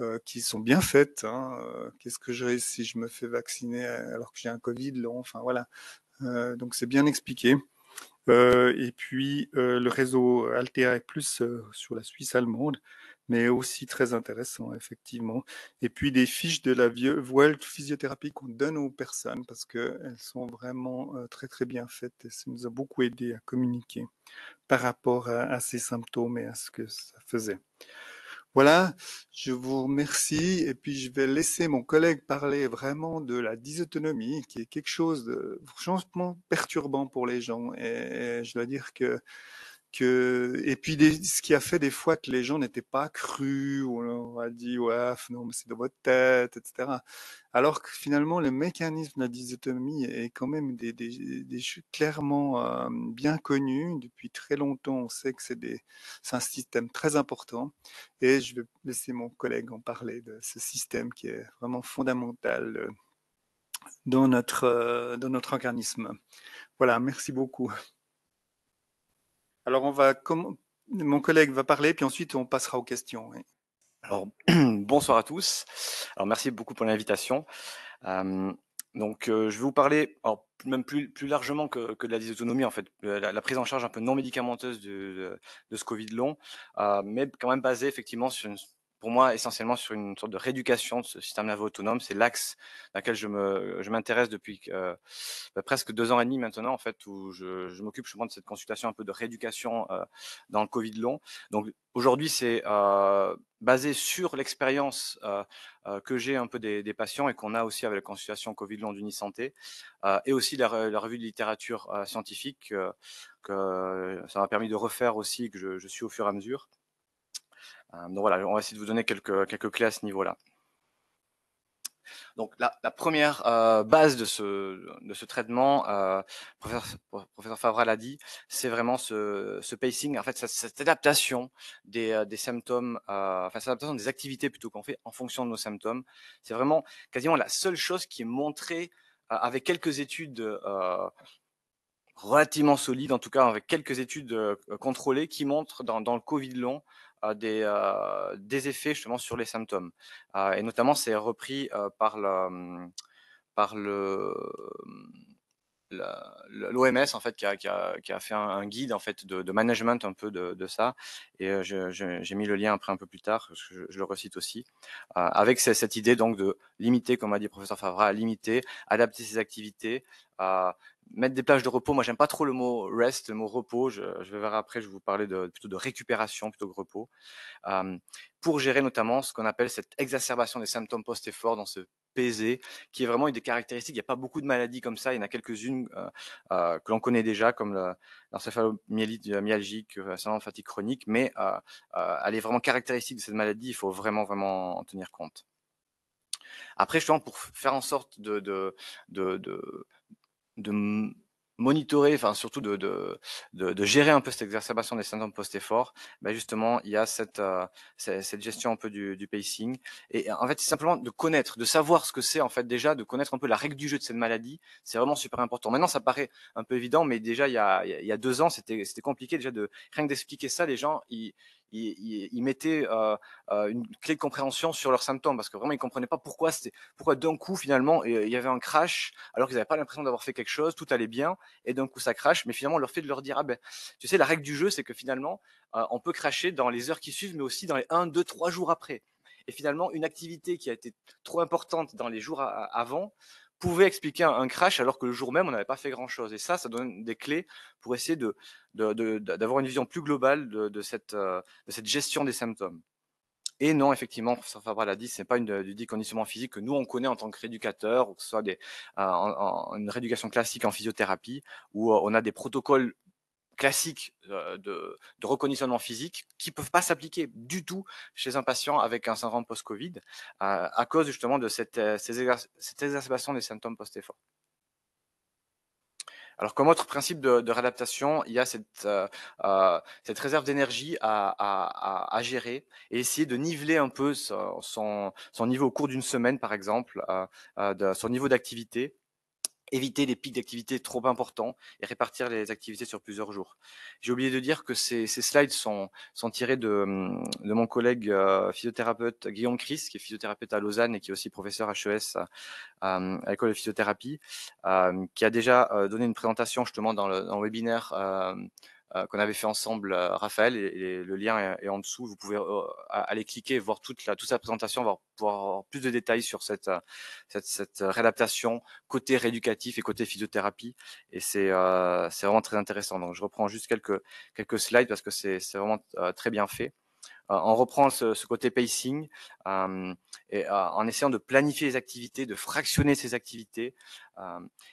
euh, qui sont bien faites. Hein, euh, qu'est-ce que je si je me fais vacciner alors que j'ai un Covid Enfin voilà. donc c'est bien expliqué. et puis le réseau Altea et Plus sur la Suisse allemande mais aussi très intéressant, effectivement. Et puis des fiches de la voile physiothérapie qu'on donne aux personnes parce qu'elles sont vraiment euh, très, très bien faites et ça nous a beaucoup aidé à communiquer par rapport à, ces symptômes et à ce que ça faisait. Voilà, je vous remercie et puis je vais laisser mon collègue parler vraiment de la dysautonomie qui est quelque chose de franchement perturbant pour les gens et je dois dire que et puis ce qui a fait des fois que les gens n'étaient pas crus ou on a dit ouais non mais c'est dans votre tête etc alors que finalement le mécanisme de la dysautonomie est quand même des, clairement euh, bien connu depuis très longtemps on sait que c'est un système très important et je vais laisser mon collègue en parler de ce système qui est vraiment fondamental euh, dans euh, dans notre organisme voilà merci beaucoup alors, on va comme... mon collègue va parler, puis ensuite on passera aux questions. Alors, [clears throat] bonsoir à tous. Alors, merci beaucoup pour l'invitation. donc, euh, je vais vous parler, même plus, plus largement que, de la dysautonomie, en fait, la, prise en charge un peu non médicamenteuse de, de, ce Covid long, euh, mais quand même basée effectivement sur une pour moi essentiellement sur une sorte de rééducation de ce système nerveux autonome. C'est l'axe dans lequel je, je m'intéresse depuis bah, presque deux ans et demi maintenant, en fait, où je, m'occupe justement de cette consultation un peu de rééducation euh, dans le Covid long. Donc aujourd'hui, c'est euh, basé sur l'expérience euh, que j'ai un peu des, patients et qu'on a aussi avec la consultation Covid long d'Unisanté et aussi la, revue de littérature scientifique que ça m'a permis de refaire aussi, que je, je suis au fur et à mesure. Euh, donc voilà, on va essayer de vous donner quelques, quelques clés à ce niveau-là. Donc la, première euh, base de ce, traitement, euh, professeur, Favra l'a dit, c'est vraiment ce, pacing, en fait cette, adaptation des, euh, symptômes, enfin cette adaptation des activités plutôt qu'on fait en fonction de nos symptômes. C'est vraiment quasiment la seule chose qui est montrée avec quelques études relativement solides, en tout cas avec quelques études contrôlées qui montrent dans le Covid long euh, des, effets justement sur les symptômes. Ah, et notamment, c'est repris euh, hum, par le, par hum, le l'OMS en fait qui a, fait un, guide en fait de, management un peu de, ça et euh, j'ai mis le lien après un peu plus tard je, le recite aussi ah, avec cette, idée donc de limiter comme a dit professeur Favra limiter adapter ses activités à ah, mettre des plages de repos. Moi, j'aime pas trop le mot rest, le mot repos. Je, vais voir après, je vais vous parler de, plutôt de récupération plutôt que repos. pour gérer notamment ce qu'on appelle cette exacerbation des symptômes post-effort dans ce PZ, qui est vraiment une des caractéristiques. Il n'y a pas beaucoup de maladies comme ça. Il y en a quelques-unes euh, euh, que l'on connaît déjà, comme l'encéphalomyélite myalgique, la euh, fatigue chronique. Mais elle est vraiment caractéristique de cette maladie. Il faut vraiment, vraiment en tenir compte. Après, justement, pour faire en sorte de, de, de, de de monitorer, enfin surtout de, de, de, gérer un peu cette exacerbation des symptômes post-effort, ben justement, il y a euh, cette, cette gestion un peu du, du, pacing. Et en fait, c'est simplement de connaître, de savoir ce que c'est, en fait, déjà, de connaître un peu la règle du jeu de cette maladie, c'est vraiment super important. Maintenant, ça paraît un peu évident, mais déjà, il y a, il y a deux ans, c'était compliqué déjà de rien que d'expliquer ça, les gens, ils, ils, mettaient euh, euh, une clé de compréhension sur leurs symptômes parce que vraiment ils comprenaient pas pourquoi c'était pourquoi d'un coup finalement il y avait un crash alors qu'ils n'avaient pas l'impression d'avoir fait quelque chose, tout allait bien et d'un coup ça crash. Mais finalement, leur fait de leur dire ah ben tu sais la règle du jeu c'est que finalement euh, on peut cracher dans les heures qui suivent mais aussi dans les 1, 2, 3 jours après. Et finalement, une activité qui a été trop importante dans les jours avant pouvait expliquer un, crash alors que le jour même, on n'avait pas fait grand-chose. Et ça, ça donne des clés pour essayer d'avoir de, de, une vision plus globale euh, de, cette, gestion des symptômes. Et non, effectivement, ça Fabral l'a dit, ce n'est pas une, euh, du déconditionnement physique que nous, on connaît en tant que rééducateur, que ce soit des, euh, en, une rééducation classique en physiothérapie, où on a des protocoles classiques de, de, reconditionnement physique qui peuvent pas s'appliquer du tout chez un patient avec un syndrome post-Covid à cause justement de cette, exacerbation des symptômes post-effort. Alors, comme autre principe de, réadaptation, il y a cette, cette réserve d'énergie à, à, à, gérer et essayer de niveler un peu son, son niveau au cours d'une semaine, par exemple, de, son niveau d'activité éviter des pics d'activité trop importants et répartir les activités sur plusieurs jours. J'ai oublié de dire que ces, ces slides sont, sont tirés de, hum, de mon collègue euh, physiothérapeute Guillaume Chris, qui est physiothérapeute à Lausanne et qui est aussi professeur HES hum, à, l'école de physiothérapie, euh, qui a déjà euh, donné une présentation justement dans le, dans le webinaire euh, qu'on avait fait ensemble, euh, Raphaël. Et, le lien est, en dessous. Vous pouvez euh, aller cliquer, voir toute, la, toute sa présentation, voir, plus de détails sur cette, cette, réadaptation côté rééducatif et côté physiothérapie. Et c'est euh, vraiment très intéressant. Donc, je reprends juste quelques, quelques slides parce que c'est vraiment très bien fait. on reprend ce, ce côté pacing en essayant de planifier les activités, de fractionner ces activités,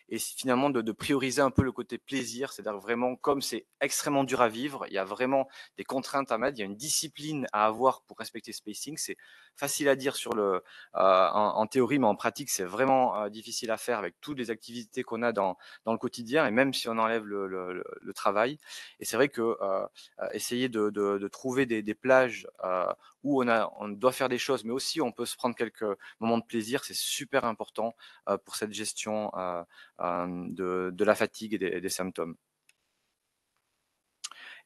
et finalement de, prioriser un peu le côté plaisir, c'est-à-dire vraiment comme c'est extrêmement dur à vivre, il y a vraiment des contraintes à mettre, il y a une discipline à avoir pour respecter spacing, c'est facile à dire sur le, en, théorie, mais en pratique c'est vraiment difficile à faire avec toutes les activités qu'on a dans, dans, le quotidien, et même si on enlève le, travail. Et c'est vrai que essayer de, de, trouver des, plages euh, où on, a, on doit faire des choses, mais aussi on peut se prendre quelques moments de plaisir. C'est super important euh, pour cette gestion euh, euh, de, la fatigue et des, symptômes.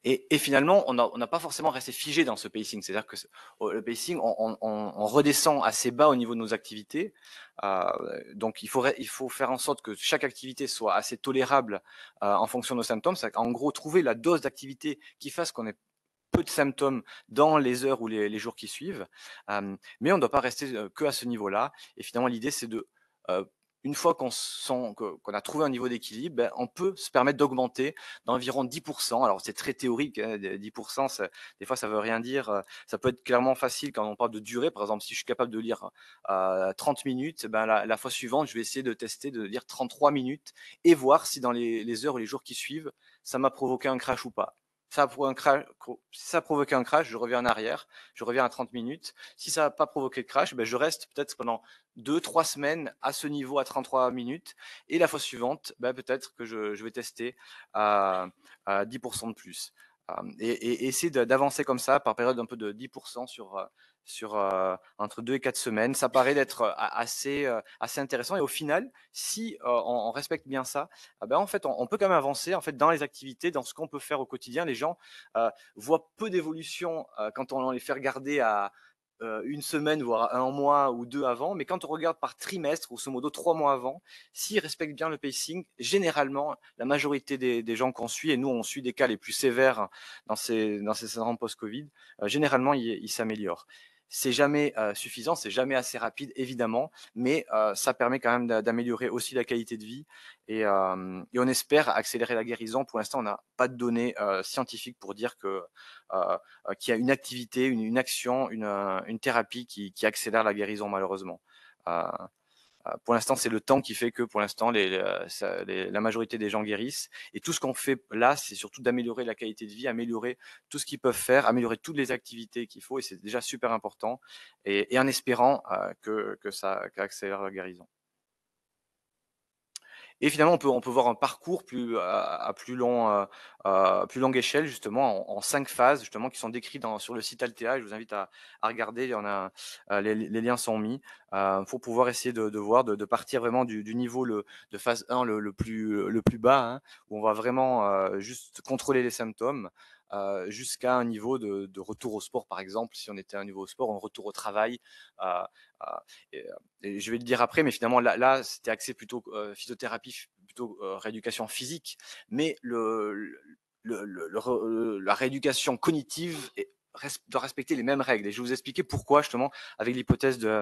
Et, finalement, on n'a pas forcément resté figé dans ce pacing. C'est-à-dire que oh, le pacing, on, on, redescend assez bas au niveau de nos activités. donc, il faut, il faut faire en sorte que chaque activité soit assez tolérable en fonction de nos symptômes. En gros, trouver la dose d'activité qui fasse qu'on est peu de symptômes dans les heures ou les, jours qui suivent. mais on ne doit pas rester que à ce niveau-là. Et finalement, l'idée, c'est de, une fois qu'on a trouvé un niveau d'équilibre, ben, on peut se permettre d'augmenter d'environ 10%. Alors, c'est très théorique, 10%, hein, des fois, ça ne veut rien dire. Ça peut être clairement facile quand on parle de durée. Par exemple, si je suis capable de lire 30 minutes, ben, la, fois suivante, je vais essayer de tester de lire 33 minutes et voir si dans les, les heures ou les jours qui suivent, ça m'a provoqué un crash ou pas. Ça si ça a un crash, je reviens en arrière, je reviens à 30 minutes. Si ça n'a pas provoqué de crash, ben, je reste peut-être pendant 2-3 semaines à ce niveau à 33 minutes. Et la fois suivante, ben, peut-être que je, vais tester à, 10% de plus. Hum, et, essayer d'avancer comme ça par période un peu de 10% sur, euh, sur euh, entre deux et quatre semaines. Ça paraît d'être euh, assez, euh, assez intéressant. Et au final, si on, respecte bien ça, ah ben, en fait, on, peut quand même avancer en fait, dans les activités, dans ce qu'on peut faire au quotidien. Les gens voient peu d'évolution quand on les fait regarder à une semaine, voire un mois ou deux avant. Mais quand on regarde par trimestre, ou mot modo trois mois avant, s'ils respectent bien le pacing, généralement, la majorité des, gens qu'on suit, et nous, on suit des cas les plus sévères dans ces, dans ces syndromes post-Covid, généralement, ils s'améliorent. C'est jamais euh, suffisant, c'est jamais assez rapide, évidemment, mais euh, ça permet quand même d'améliorer aussi la qualité de vie. Euh, et, on espère accélérer la guérison. Pour l'instant, on n'a pas de données scientifiques pour dire que qu'il y a une activité, une, action, une, thérapie qui, accélère la guérison, malheureusement. Euh, pour l'instant, c'est le temps qui fait que pour l'instant, euh, la majorité des gens guérissent. Et tout ce qu'on fait là, c'est surtout d'améliorer la qualité de vie, améliorer tout ce qu'ils peuvent faire, améliorer toutes les activités qu'il faut. Et c'est déjà super important. Et, en espérant euh, que, ça accélère la guérison. Et finalement, on peut, on peut voir un parcours plus, euh, à, plus, long, euh, euh, plus longue échelle, justement, en, cinq phases, justement, qui sont décrites sur le site Altea. Je vous invite à, regarder, il y en a, les, liens sont mis, euh, pour pouvoir essayer de, voir, de, partir vraiment du, niveau le, de phase 1 le, le, plus, le plus bas, hein, où on va vraiment juste contrôler les symptômes, euh, jusqu'à un niveau de, retour au sport, par exemple, si on était à un niveau au sport, un retour au travail. Euh, euh, je vais le dire après, mais finalement, là, là c'était axé plutôt physiothérapie, plutôt rééducation physique. Mais le, la rééducation cognitive est doit respecter les mêmes règles. Et je vais vous expliquer pourquoi, justement, avec l'hypothèse d'altération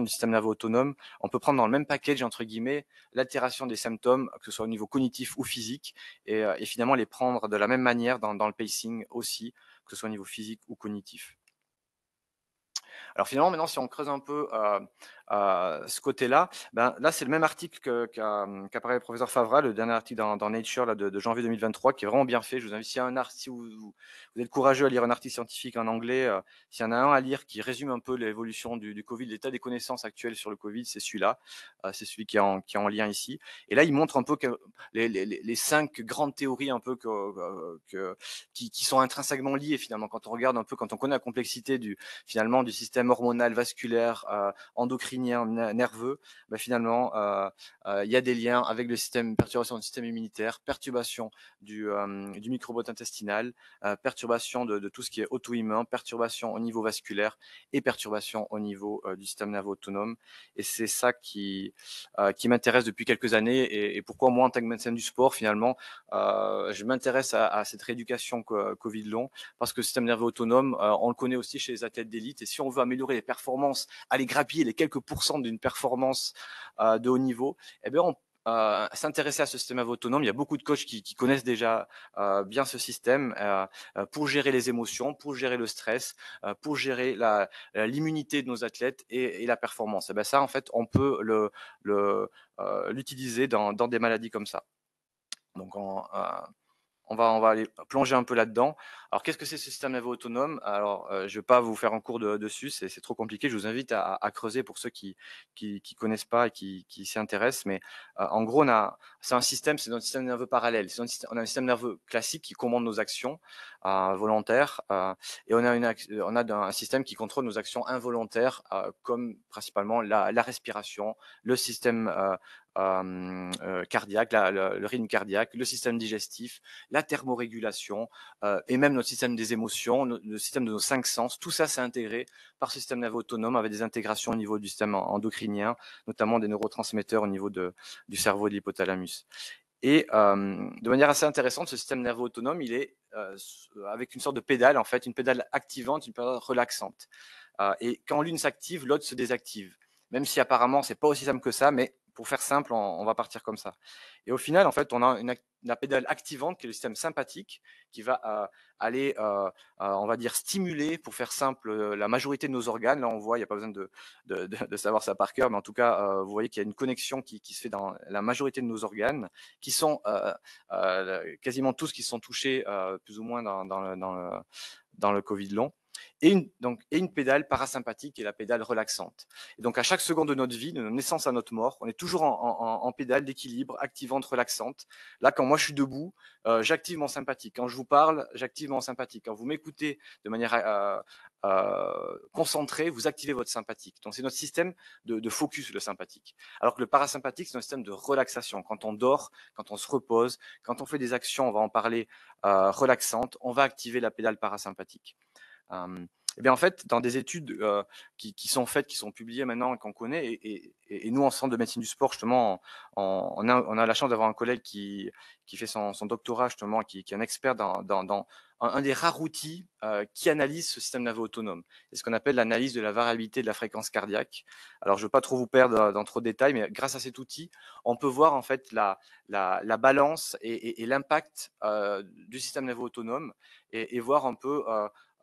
de, de, du système nerveux autonome, on peut prendre dans le même package, entre guillemets, l'altération des symptômes, que ce soit au niveau cognitif ou physique, euh, et, finalement les prendre de la même manière dans, dans, le pacing aussi, que ce soit au niveau physique ou cognitif. Alors finalement, maintenant, si on creuse un peu euh, ce côté-là. Ben, là, c'est le même article mmh, qu'apparaît le professeur Favra, le dernier article dans, Nature là, de, janvier 2023, qui est vraiment bien fait. Je vous invite, si, un art, si vous, vous, êtes courageux à lire un article scientifique en anglais, euh, s'il y en a un à lire qui résume un peu l'évolution du, du, Covid, l'état des connaissances actuelles sur le Covid, c'est celui-là. Euh, c'est celui qui est, en, lien ici. Et là, il montre un peu que les, cinq grandes théories un peu euh, que, qui, qui, sont intrinsèquement liées finalement. Quand on regarde un peu, quand on connaît la complexité du, finalement, du système hormonal, vasculaire, endocrinien, nerveux, bah, finalement, euh, euh, il y a des liens avec le système, perturbation du système immunitaire, perturbation du, euh, du microbiote intestinal, perturbation de, tout ce qui est auto-immun, perturbation au niveau vasculaire et perturbation au niveau du système nerveux autonome. Et c'est ça qui, qui m'intéresse depuis quelques années et, pourquoi moi, en tant que médecin du sport, finalement, je m'intéresse à, cette rééducation Covid long parce que le système nerveux autonome, on le connaît aussi chez les athlètes d'élite et si on veut améliorer les performances, aller grappiller les quelques d'une performance euh, de haut niveau, eh bien, on euh, s'intéresser à ce système autonome. Il y a beaucoup de coachs qui, connaissent déjà euh, bien ce système euh, pour gérer les émotions, pour gérer le stress, pour gérer l'immunité de nos athlètes et, la performance. Et eh bien ça, en fait, on peut l'utiliser le, le, dans, dans, des maladies comme ça. Donc, en, on va, on va aller plonger un peu là-dedans. Alors, qu'est-ce que c'est ce système nerveux autonome Alors, euh, je ne vais pas vous faire un cours de, dessus, c'est, trop compliqué. Je vous invite à, creuser pour ceux qui qui, connaissent pas et qui, s'y intéressent. Mais euh, en gros, c'est un système, c'est notre système nerveux parallèle. on a un système nerveux classique qui commande nos actions euh, volontaires et on a, une, on a un, système qui contrôle nos actions involontaires, comme principalement la, la respiration, le système cardiaque, le rythme cardiaque, le système digestif, la thermorégulation et même notre système des émotions, le, système de nos cinq sens. Tout ça, s'est intégré par ce système nerveux autonome avec des intégrations au niveau du système endocrinien, notamment des neurotransmetteurs au niveau de, du cerveau et de l'hypothalamus. Et de manière assez intéressante, ce système nerveux autonome, il est avec une sorte de pédale, en fait, une pédale activante, une pédale relaxante. et quand l'une s'active, l'autre se désactive. Même si apparemment, c'est pas aussi simple que ça, mais pour faire simple, on, va partir comme ça. Et au final, en fait, on a une, la pédale activante qui est le système sympathique qui va euh, aller, euh, euh, on va dire, stimuler, pour faire simple, la majorité de nos organes. Là, on voit, il n'y a pas besoin de, de, savoir ça par cœur, mais en tout cas, vous voyez qu'il y a une connexion qui, se fait dans la majorité de nos organes, qui sont quasiment tous qui sont touchés plus ou moins dans, le, dans le, dans le Covid long et une, pédale parasympathique et la pédale relaxante. donc à chaque seconde de notre vie, de notre naissance à notre mort, on est toujours en, pédale d'équilibre, activante, relaxante. Là, quand moi je suis debout, euh, j'active mon sympathique. Quand je vous parle, j'active mon sympathique. Quand vous m'écoutez de manière euh, euh, concentrée, vous activez votre sympathique. Donc c'est notre système de, focus, le sympathique. Alors que le parasympathique, c'est un système de relaxation. Quand on dort, quand on se repose, quand on fait des actions, on va en parler, relaxante, on va activer la pédale parasympathique et eh bien, en fait, dans des études qui, sont faites, qui sont publiées maintenant et qu'on connaît, et, nous, en centre de médecine du sport, justement, on, a, la chance d'avoir un collègue qui, qui fait son, doctorat, justement, qui, est un expert dans, un, des rares outils qui analyse ce système nerveux autonome. C'est ce qu'on appelle l'analyse de la variabilité de la fréquence cardiaque. Alors, je ne veux pas trop vous perdre dans trop de détails, mais grâce à cet outil, on peut voir, en fait, la, la, balance et, l'impact du système nerveux autonome et, voir un peu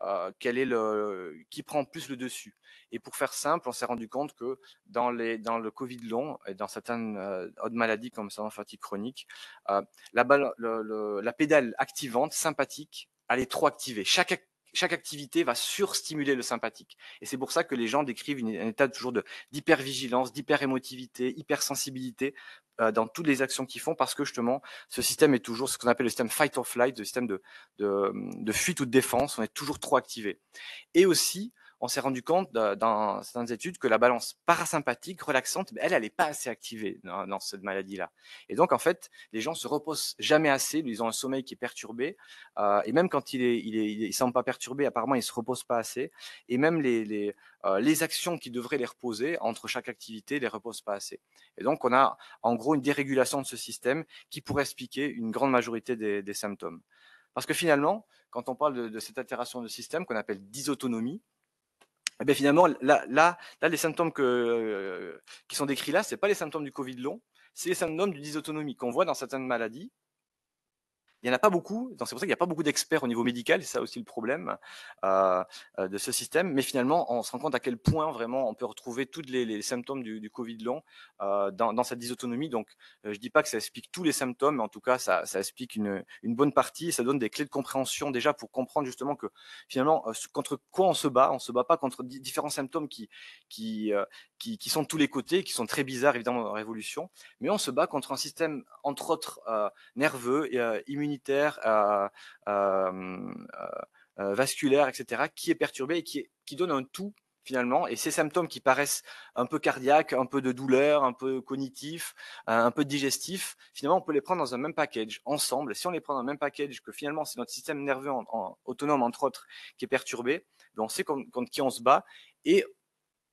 euh, quel est le, qui prend plus le dessus. Et pour faire simple, on s'est rendu compte que dans, les, dans le Covid long et dans certaines euh, autres maladies comme ça, fatigue chronique, euh, la, balle, la pédale activante, sympathique, elle est trop activée. Chaque, chaque activité va surstimuler le sympathique. Et c'est pour ça que les gens décrivent un état toujours d'hypervigilance, d'hyperémotivité, hypersensibilité, euh, dans toutes les actions qu'ils font parce que justement ce système est toujours ce qu'on appelle le système fight or flight, le système de, de, de fuite ou de défense, on est toujours trop activé. Et aussi on s'est rendu compte dans certaines études que la balance parasympathique relaxante, elle, elle n'est pas assez activée dans, cette maladie-là. Et donc, en fait, les gens se reposent jamais assez, ils ont un sommeil qui est perturbé, euh, et même quand il ne semble pas perturbé, apparemment, ils se reposent pas assez, et même euh, les, actions qui devraient les reposer entre chaque activité les reposent pas assez. Et donc, on a en gros une dérégulation de ce système qui pourrait expliquer une grande majorité des, symptômes. Parce que finalement, quand on parle de, de cette altération de système qu'on appelle dysautonomie, eh bien, finalement, là, là, là, les symptômes euh, qui sont décrits là, ce pas les symptômes du Covid long, c'est les symptômes du dysautonomie qu'on voit dans certaines maladies il n'y en a pas beaucoup. c'est pour ça qu'il n'y a pas beaucoup d'experts au niveau médical. C'est ça aussi le problème euh, euh, de ce système. Mais finalement, on se rend compte à quel point vraiment on peut retrouver tous les, symptômes du, Covid long euh, dans, cette dysautonomie. Donc, je ne dis pas que ça explique tous les symptômes, mais en tout cas, ça, explique une, bonne partie. ça donne des clés de compréhension déjà pour comprendre justement que finalement, contre quoi on se bat On se bat pas contre différents symptômes qui, qui, qui, qui, sont de tous les côtés, qui sont très bizarres évidemment en révolution, mais on se bat contre un système, entre autres, nerveux et immunitaire euh, euh, euh, vasculaire, etc., qui est perturbé et qui, qui donne un tout finalement. Et ces symptômes qui paraissent un peu cardiaques, un peu de douleur, un peu cognitif, un peu digestif, finalement, on peut les prendre dans un même package, ensemble. Et si on les prend dans un même package, que finalement, c'est notre système nerveux autonome, entre autres, qui est perturbé, ben, on sait contre qui on se bat. Et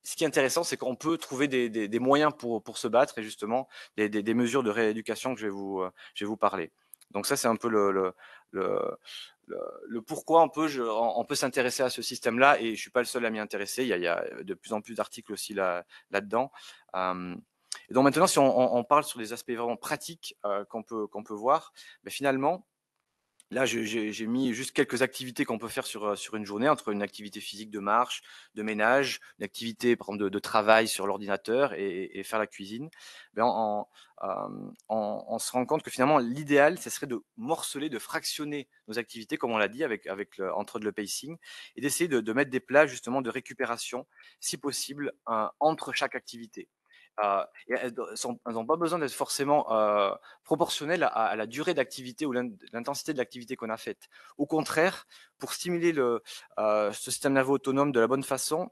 ce qui est intéressant, c'est qu'on peut trouver des, moyens pour, se battre et justement des, des, mesures de rééducation que je vous, je vais vous parler. Donc ça, c'est un peu le, le, pourquoi on peut, on peut s'intéresser à ce système-là, et je ne suis pas le seul à m'y intéresser, il y, a, de plus en plus d'articles aussi là-dedans. et donc maintenant, si on, parle sur les aspects vraiment pratiques euh, qu'on peut, qu'on peut voir, mais ben finalement, Là, j'ai mis juste quelques activités qu'on peut faire euh, sur, une journée, entre une activité physique de marche, de ménage, une activité de, travail sur l'ordinateur et, faire la cuisine. Euh, on, se rend compte que finalement, l'idéal, ce serait de morceler, de fractionner nos activités, comme on l'a dit, avec, entre le pacing, et d'essayer de, mettre des plats justement de récupération, si possible, entre chaque activité elles n'ont pas besoin d'être forcément euh, proportionnelles à, la durée d'activité ou l'intensité de l'activité qu'on a faite. Au contraire, pour stimuler le, euh, ce système nerveux autonome de la bonne façon,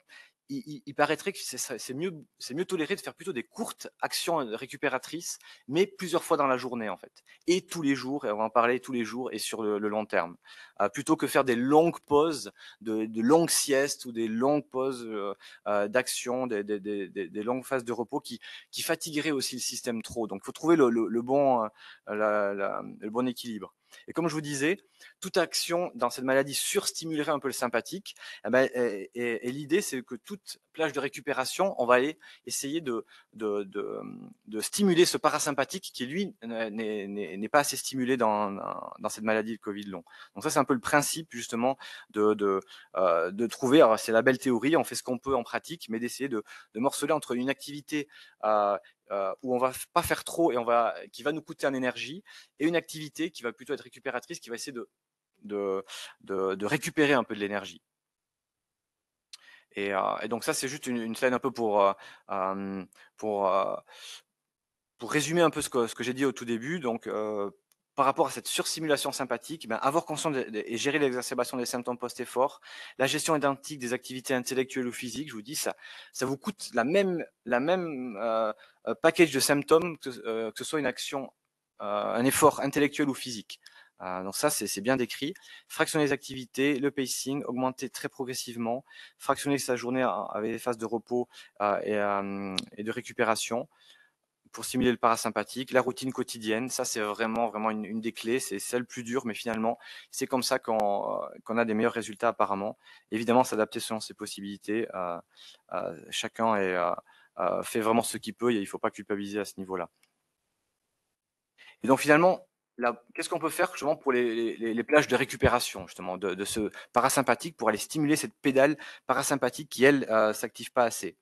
il, paraîtrait que c'est mieux, mieux toléré de faire plutôt des courtes actions euh, récupératrices, mais plusieurs fois dans la journée en fait, et tous les jours, et on va en parler tous les jours et sur le long terme. Euh, plutôt que faire des longues pauses, de, longues siestes ou des longues pauses euh, euh, d'action, des, longues phases de repos qui, qui fatigueraient aussi le système trop. Donc, il faut trouver le, bon, le bon équilibre. Et comme je vous disais, toute action dans cette maladie surstimulerait un peu le sympathique. Eh ben, et, l'idée, c'est que toute plage de récupération, on va aller essayer de, de, stimuler ce parasympathique qui, lui, n'est pas assez stimulé dans, dans cette maladie de Covid long. Donc ça, c'est un le principe justement de, de, euh, trouver, c'est la belle théorie, on fait ce qu'on peut en pratique, mais d'essayer de, morceler entre une activité euh, euh, où on va pas faire trop et on va, qui va nous coûter en énergie, et une activité qui va plutôt être récupératrice, qui va essayer de, de, récupérer un peu de l'énergie. Et, donc ça, c'est juste une, une, un peu pour, pour, pour résumer un peu ce que, ce que j'ai dit au tout début, donc par rapport à cette sursimulation sympathique, ben, avoir conscience et gérer l'exacerbation des symptômes post-effort, la gestion identique des activités intellectuelles ou physiques, je vous dis, ça, ça vous coûte la même, la même euh, euh, package de symptômes, que, ce euh, soit une action, un effort intellectuel ou physique. donc ça, c'est bien décrit. Fractionner les activités, le pacing, augmenter très progressivement, fractionner sa journée avec des phases de repos et, et, de récupération pour simuler le parasympathique, la routine quotidienne, ça c'est vraiment vraiment une, des clés, c'est celle plus dure, mais finalement c'est comme ça qu'on euh, a des meilleurs résultats apparemment. Évidemment, s'adapter selon ses possibilités, euh, euh, chacun fait vraiment ce qu'il peut et il ne faut pas culpabiliser à ce niveau-là. Et donc finalement, qu'est-ce qu'on peut faire justement pour les, plages de récupération justement de, de, ce parasympathique pour aller stimuler cette pédale parasympathique qui elle s'active pas assez.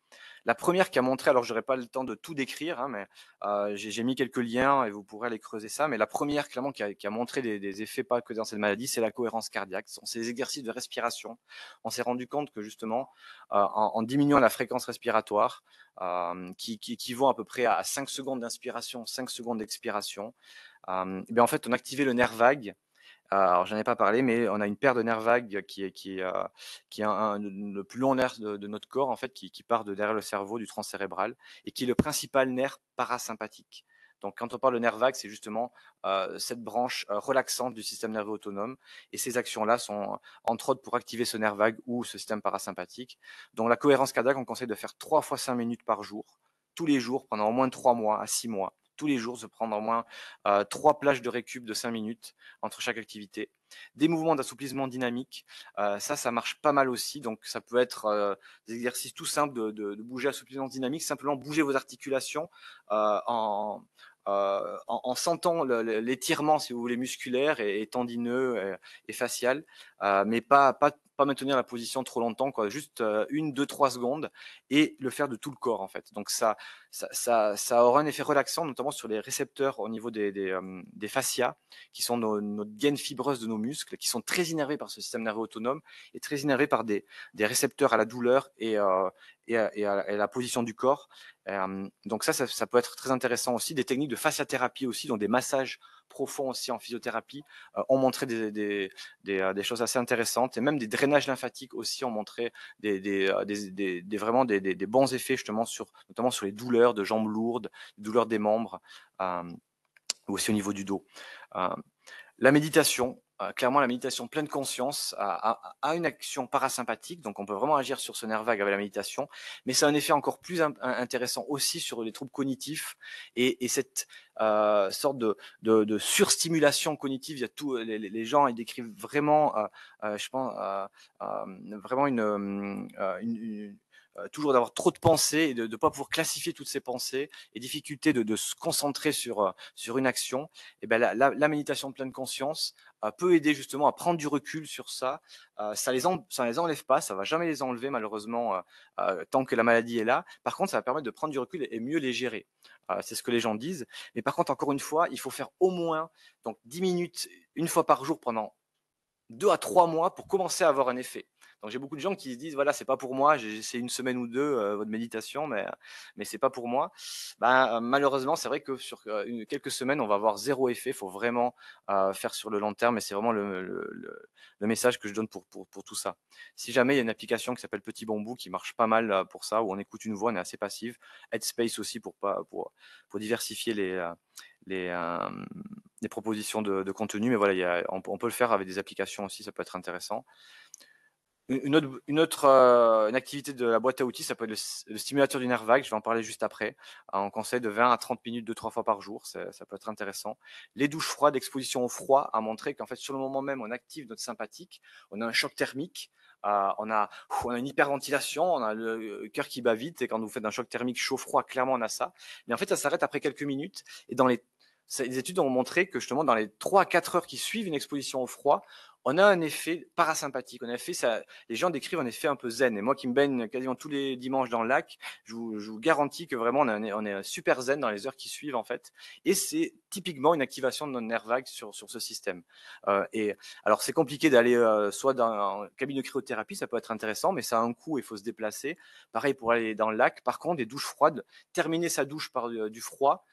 La première qui a montré, alors j'aurais pas le temps de tout décrire, hein, mais j'ai mis quelques liens et vous pourrez aller creuser ça, mais la première clairement qui a, montré des, effets pas que dans cette maladie, c'est la cohérence cardiaque. c'est sont ces exercices de respiration. On s'est rendu compte que justement, en, diminuant la fréquence respiratoire, qui, qui, vont à peu près à 5 secondes d'inspiration, 5 secondes d'expiration, eh en fait, on activait le nerf vague alors, j'en ai pas parlé, mais on a une paire de nerfs vagues qui est, qui est, euh, qui est le plus long nerf de, notre corps, en fait, qui, qui, part de derrière le cerveau, du tronc cérébral, et qui est le principal nerf parasympathique. Donc, quand on parle de nerf vague, c'est justement euh, cette branche euh, relaxante du système nerveux autonome. Et ces actions-là sont, entre autres, pour activer ce nerf vague ou ce système parasympathique, Donc, la cohérence cardiaque, on conseille de faire trois fois cinq minutes par jour, tous les jours, pendant au moins trois mois à six mois tous les jours se prendre au moins euh, trois plages de récup de cinq minutes entre chaque activité. Des mouvements d'assouplissement dynamique, euh, ça, ça marche pas mal aussi. Donc, ça peut être euh, des exercices tout simples de, bouger assouplissement dynamique, simplement bouger vos articulations en, en, sentant l'étirement, si vous voulez, musculaire et, tendineux et, facial, mais pas, pas, maintenir la position trop longtemps, quoi, juste euh, une, deux, trois secondes et le faire de tout le corps en fait. Donc ça, ça, ça, aura un effet relaxant, notamment sur les récepteurs au niveau des, euh, des, fascias, qui sont nos, notre gaine fibreuse de nos muscles, qui sont très innervés par ce système nerveux autonome et très innervés par des, des récepteurs à la douleur et, euh, et, à, la position du corps. donc ça, ça, peut être très intéressant aussi. Des techniques de fasciathérapie aussi, dans des massages profonds aussi en physiothérapie euh, ont montré euh, des, choses assez intéressantes et même des drainages lymphatiques aussi ont montré des, euh, vraiment des, bons effets justement sur notamment sur les douleurs de jambes lourdes, les douleurs des membres ou aussi au niveau du dos. la méditation, euh, clairement, la méditation pleine conscience a, une action parasympathique, donc on peut vraiment agir sur ce nerf vague avec la méditation, mais ça a un effet encore plus intéressant aussi sur les troubles cognitifs et, et cette euh, sorte de, de, de surstimulation cognitive. Il y a tout, les, gens ils décrivent vraiment, euh, euh je pense, euh, vraiment une, une, une euh, toujours d'avoir trop de pensées et de ne pas pouvoir classifier toutes ces pensées et difficulté de, se concentrer sur, euh, sur une action, et ben, la, méditation de pleine conscience euh, peut aider justement à prendre du recul sur ça. ça les les enlève pas, ça va jamais les enlever malheureusement tant que la maladie est là. Par contre, ça va permettre de prendre du recul et, mieux les gérer. c'est ce que les gens disent. Mais par contre, encore une fois, il faut faire au moins donc 10 minutes une fois par jour pendant deux à trois mois pour commencer à avoir un effet. Donc j'ai beaucoup de gens qui se disent voilà, c'est pas pour moi, j'ai essayé une semaine ou deux euh, votre méditation, mais, mais c'est pas pour moi. Ben, euh, malheureusement, c'est vrai que sur euh, quelques semaines, on va avoir zéro effet. Il faut vraiment faire sur le long terme et c'est vraiment le, message que je donne pour, pour, tout ça. Si jamais il y a une application qui s'appelle Petit Bambou qui marche pas mal pour ça, où on écoute une voix, on est assez passif. Headspace aussi pour, pas, pour, pour diversifier les. les propositions de, contenu, mais voilà, on, peut le faire avec des applications aussi, ça peut être intéressant. Une autre, euh, une activité de la boîte à outils, ça peut être le, stimulateur du nerf vague, je vais en parler juste après. Hein, on conseille de 20 à 30 minutes, 2 trois fois par jour, ça, peut être intéressant. Les douches froides, exposition au froid, a montré qu'en fait, sur le moment même, on active notre sympathique, on a un choc thermique, euh, on, a, on a une hyperventilation, on a le cœur qui bat vite, et quand vous faites un choc thermique chaud-froid, clairement on a ça. Mais en fait, ça s'arrête après quelques minutes, et dans les les études ont montré que justement dans les 3 à 4 heures qui suivent une exposition au froid, on a un effet parasympathique. On a fait ça, les gens décrivent un effet un peu zen. Et moi qui me baigne quasiment tous les dimanches dans le lac, je vous, garantis que vraiment on, on est super zen dans les heures qui suivent en fait. Et c'est typiquement une activation de notre nerf vague sur, ce système. Euh, et alors, c'est compliqué d'aller euh, soit dans un cabinet de cryothérapie, ça peut être intéressant, mais ça a un coût, et il faut se déplacer. Pareil pour aller dans le lac. Par contre, des douches froides, terminer sa douche par euh, du froid,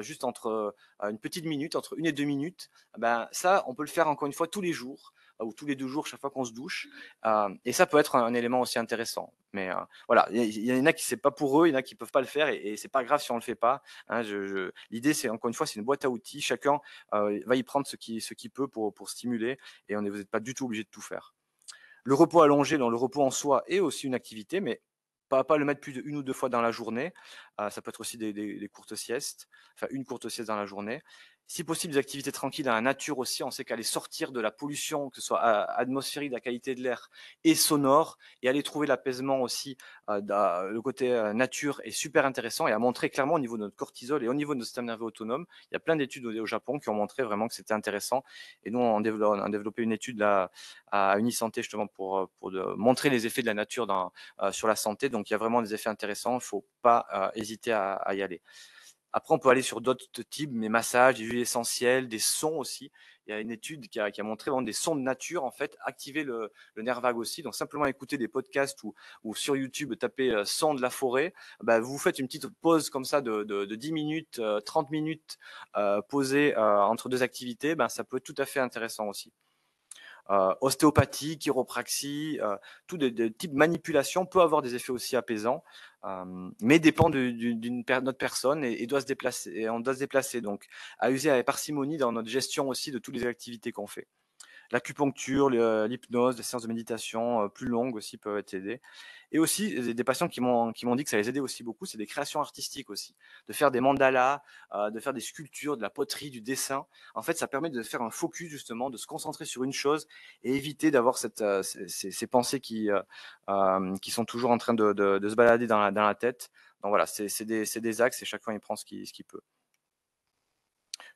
juste entre une petite minute, entre une et deux minutes, ben, ça, on peut le faire encore une fois tous les jours. Euh, ou tous les deux jours, chaque fois qu'on se douche. Euh, et ça peut être un, élément aussi intéressant. Mais euh, voilà, il y, en a qui c'est pas pour eux, il y en a qui peuvent pas le faire, et, et c'est pas grave si on le fait pas. Hein, je, L'idée, c'est encore une fois, c'est une boîte à outils. Chacun va y prendre ce qui ce qui peut pour pour stimuler, et on est, vous n'êtes pas du tout obligé de tout faire. Le repos allongé, dans le repos en soi, est aussi une activité, mais pas, pas le mettre plus d'une ou deux fois dans la journée. ça peut être aussi des, des courtes siestes, enfin une courte sieste dans la journée si possible des activités tranquilles dans la nature aussi. On sait qu'aller sortir de la pollution, que ce soit euh, atmosphérique, de la qualité de l'air et sonore, et aller trouver l'apaisement aussi, euh, euh, le côté nature est super intéressant et a montré clairement au niveau de notre cortisol et au niveau de notre système nerveux autonome. Il y a plein d'études au, Japon qui ont montré vraiment que c'était intéressant. Et nous, on, a développé une étude là, à Unisanté justement pour, pour montrer les effets de la nature dans, sur la santé. Donc il y a vraiment des effets intéressants. Il ne faut pas hésiter à y aller. Après, on peut aller sur d'autres types, mais massages, des huiles essentielles, des sons aussi. Il y a une étude qui a, montré vraiment des sons de nature, en fait, activer le, nerf vague aussi. Donc, simplement écouter des podcasts ou, sur YouTube, taper euh, son de la forêt. Bah, vous faites une petite pause comme ça de, de, 10 minutes, 30 euh, minutes euh, euh, entre deux activités. Bah, ça peut être tout à fait intéressant aussi. Euh, ostéopathie, chiropraxie, euh, tout de, de, manipulation peut avoir des effets aussi apaisants, euh, mais dépend d'une notre personne et, doit se déplacer. Et on doit se déplacer donc à user avec parcimonie dans notre gestion aussi de toutes les activités qu'on fait l'acupuncture, euh, l'hypnose, les séances de méditation euh, plus longues aussi peuvent être aidées. Et aussi, euh, des patients qui m'ont dit que ça les aidait aussi beaucoup, c'est des créations artistiques aussi. De faire des mandalas, de faire des sculptures, de la poterie, du dessin. En fait, ça permet de faire un focus justement, de se concentrer sur une chose et éviter d'avoir ces, pensées qui, qui sont toujours en train de, de, se balader dans la, dans la tête. Donc voilà, c'est des, des, axes et chacun il prend ce qu'il peut.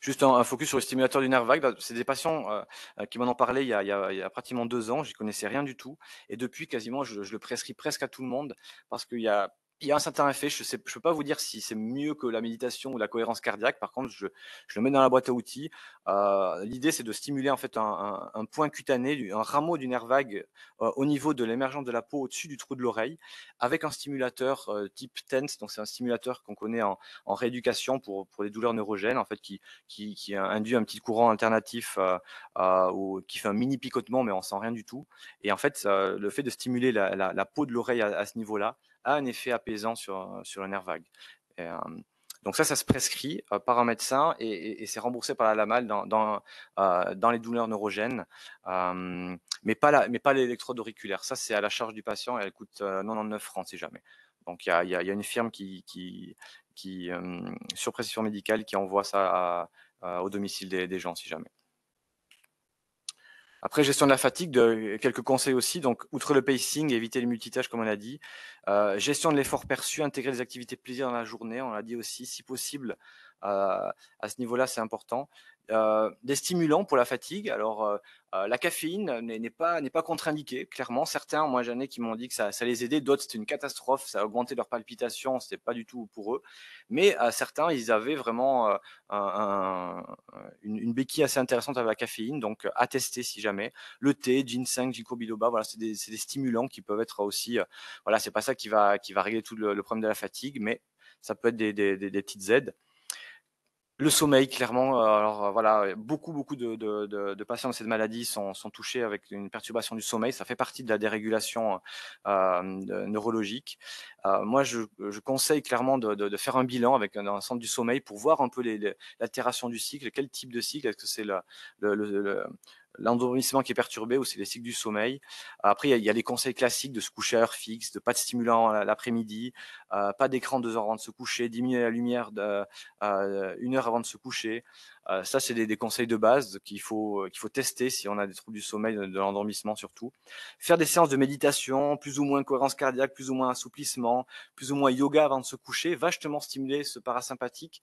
Juste un, focus sur le stimulateur du nerf vague. C'est des patients euh, euh, qui m'en ont parlé il y, a, il, y a, pratiquement deux ans. Je connaissais rien du tout. Et depuis, quasiment, je, je, le prescris presque à tout le monde parce qu'il y a il y a un certain effet. Je ne peux pas vous dire si c'est mieux que la méditation ou la cohérence cardiaque. Par contre, je, le mets dans la boîte à outils. Euh, l'idée, c'est de stimuler en fait un, point cutané, un rameau du nerf vague euh, au niveau de l'émergence de la peau au-dessus du trou de l'oreille avec un stimulateur euh, type TENS. Donc, c'est un stimulateur qu'on connaît en, rééducation pour, pour les douleurs neurogènes, en fait, qui, qui, induit un petit courant alternatif ou qui fait un mini picotement, mais on sent rien du tout. Et en fait, le fait de stimuler la, peau de l'oreille à ce niveau-là, a un effet apaisant sur, euh, sur le nerf vague. donc ça, ça se prescrit euh, par un médecin et, c'est remboursé par la LAMAL dans, dans, euh, les douleurs neurogènes, mais pas l'électrode auriculaire. Ça, c'est à la charge du patient et elle coûte 99 francs si jamais. Donc il y a, une firme qui, qui, sur prescription médicale, qui envoie ça au domicile des gens si jamais. Après, gestion de la fatigue, de, euh, quelques conseils aussi. Donc, outre le pacing, éviter les multitâches, comme on a dit. Euh, gestion de l'effort perçu, intégrer des activités de plaisir dans la journée, on l'a dit aussi. Si possible, à ce niveau-là, c'est important. Euh, des stimulants pour la fatigue. Alors, euh, euh, la caféine n'est pas, pas contre-indiquée, clairement. Certains, moi j'en ai qui m'ont dit que ça, les aidait, d'autres c'était une catastrophe, ça a augmenté leurs palpitations, c'était pas du tout pour eux. Mais certains, ils avaient vraiment une, béquille assez intéressante avec la caféine, donc à tester si jamais. Le thé, ginseng, ginkgo biloba, voilà, c'est des, stimulants qui peuvent être aussi. voilà, c'est pas ça qui va, qui va régler tout le, problème de la fatigue, mais ça peut être des petites aides. Le sommeil, clairement. Euh, alors euh, voilà, euh, beaucoup, beaucoup de, de, de, patients de cette maladie sont, sont, touchés avec une perturbation du sommeil. Ça fait partie de la dérégulation euh, neurologique. moi, je, je, conseille clairement de, faire un bilan avec un, centre du sommeil pour voir un peu l'altération du cycle, quel type de cycle. Est-ce que c'est le, le l'endormissement qui est perturbé ou c'est les cycles du sommeil. Après, il y, a les conseils classiques de se coucher à heure fixe, de pas de stimulant l'après-midi, euh, pas d'écran deux heures avant de se coucher, diminuer la lumière de, euh, une heure avant de se coucher. Euh, ça, c'est des, conseils de base qu'il faut, qu'il faut tester si on a des troubles du sommeil, de, l'endormissement surtout. Faire des séances de méditation, plus ou moins cohérence cardiaque, plus ou moins assouplissement, plus ou moins yoga avant de se coucher, vachement stimuler ce parasympathique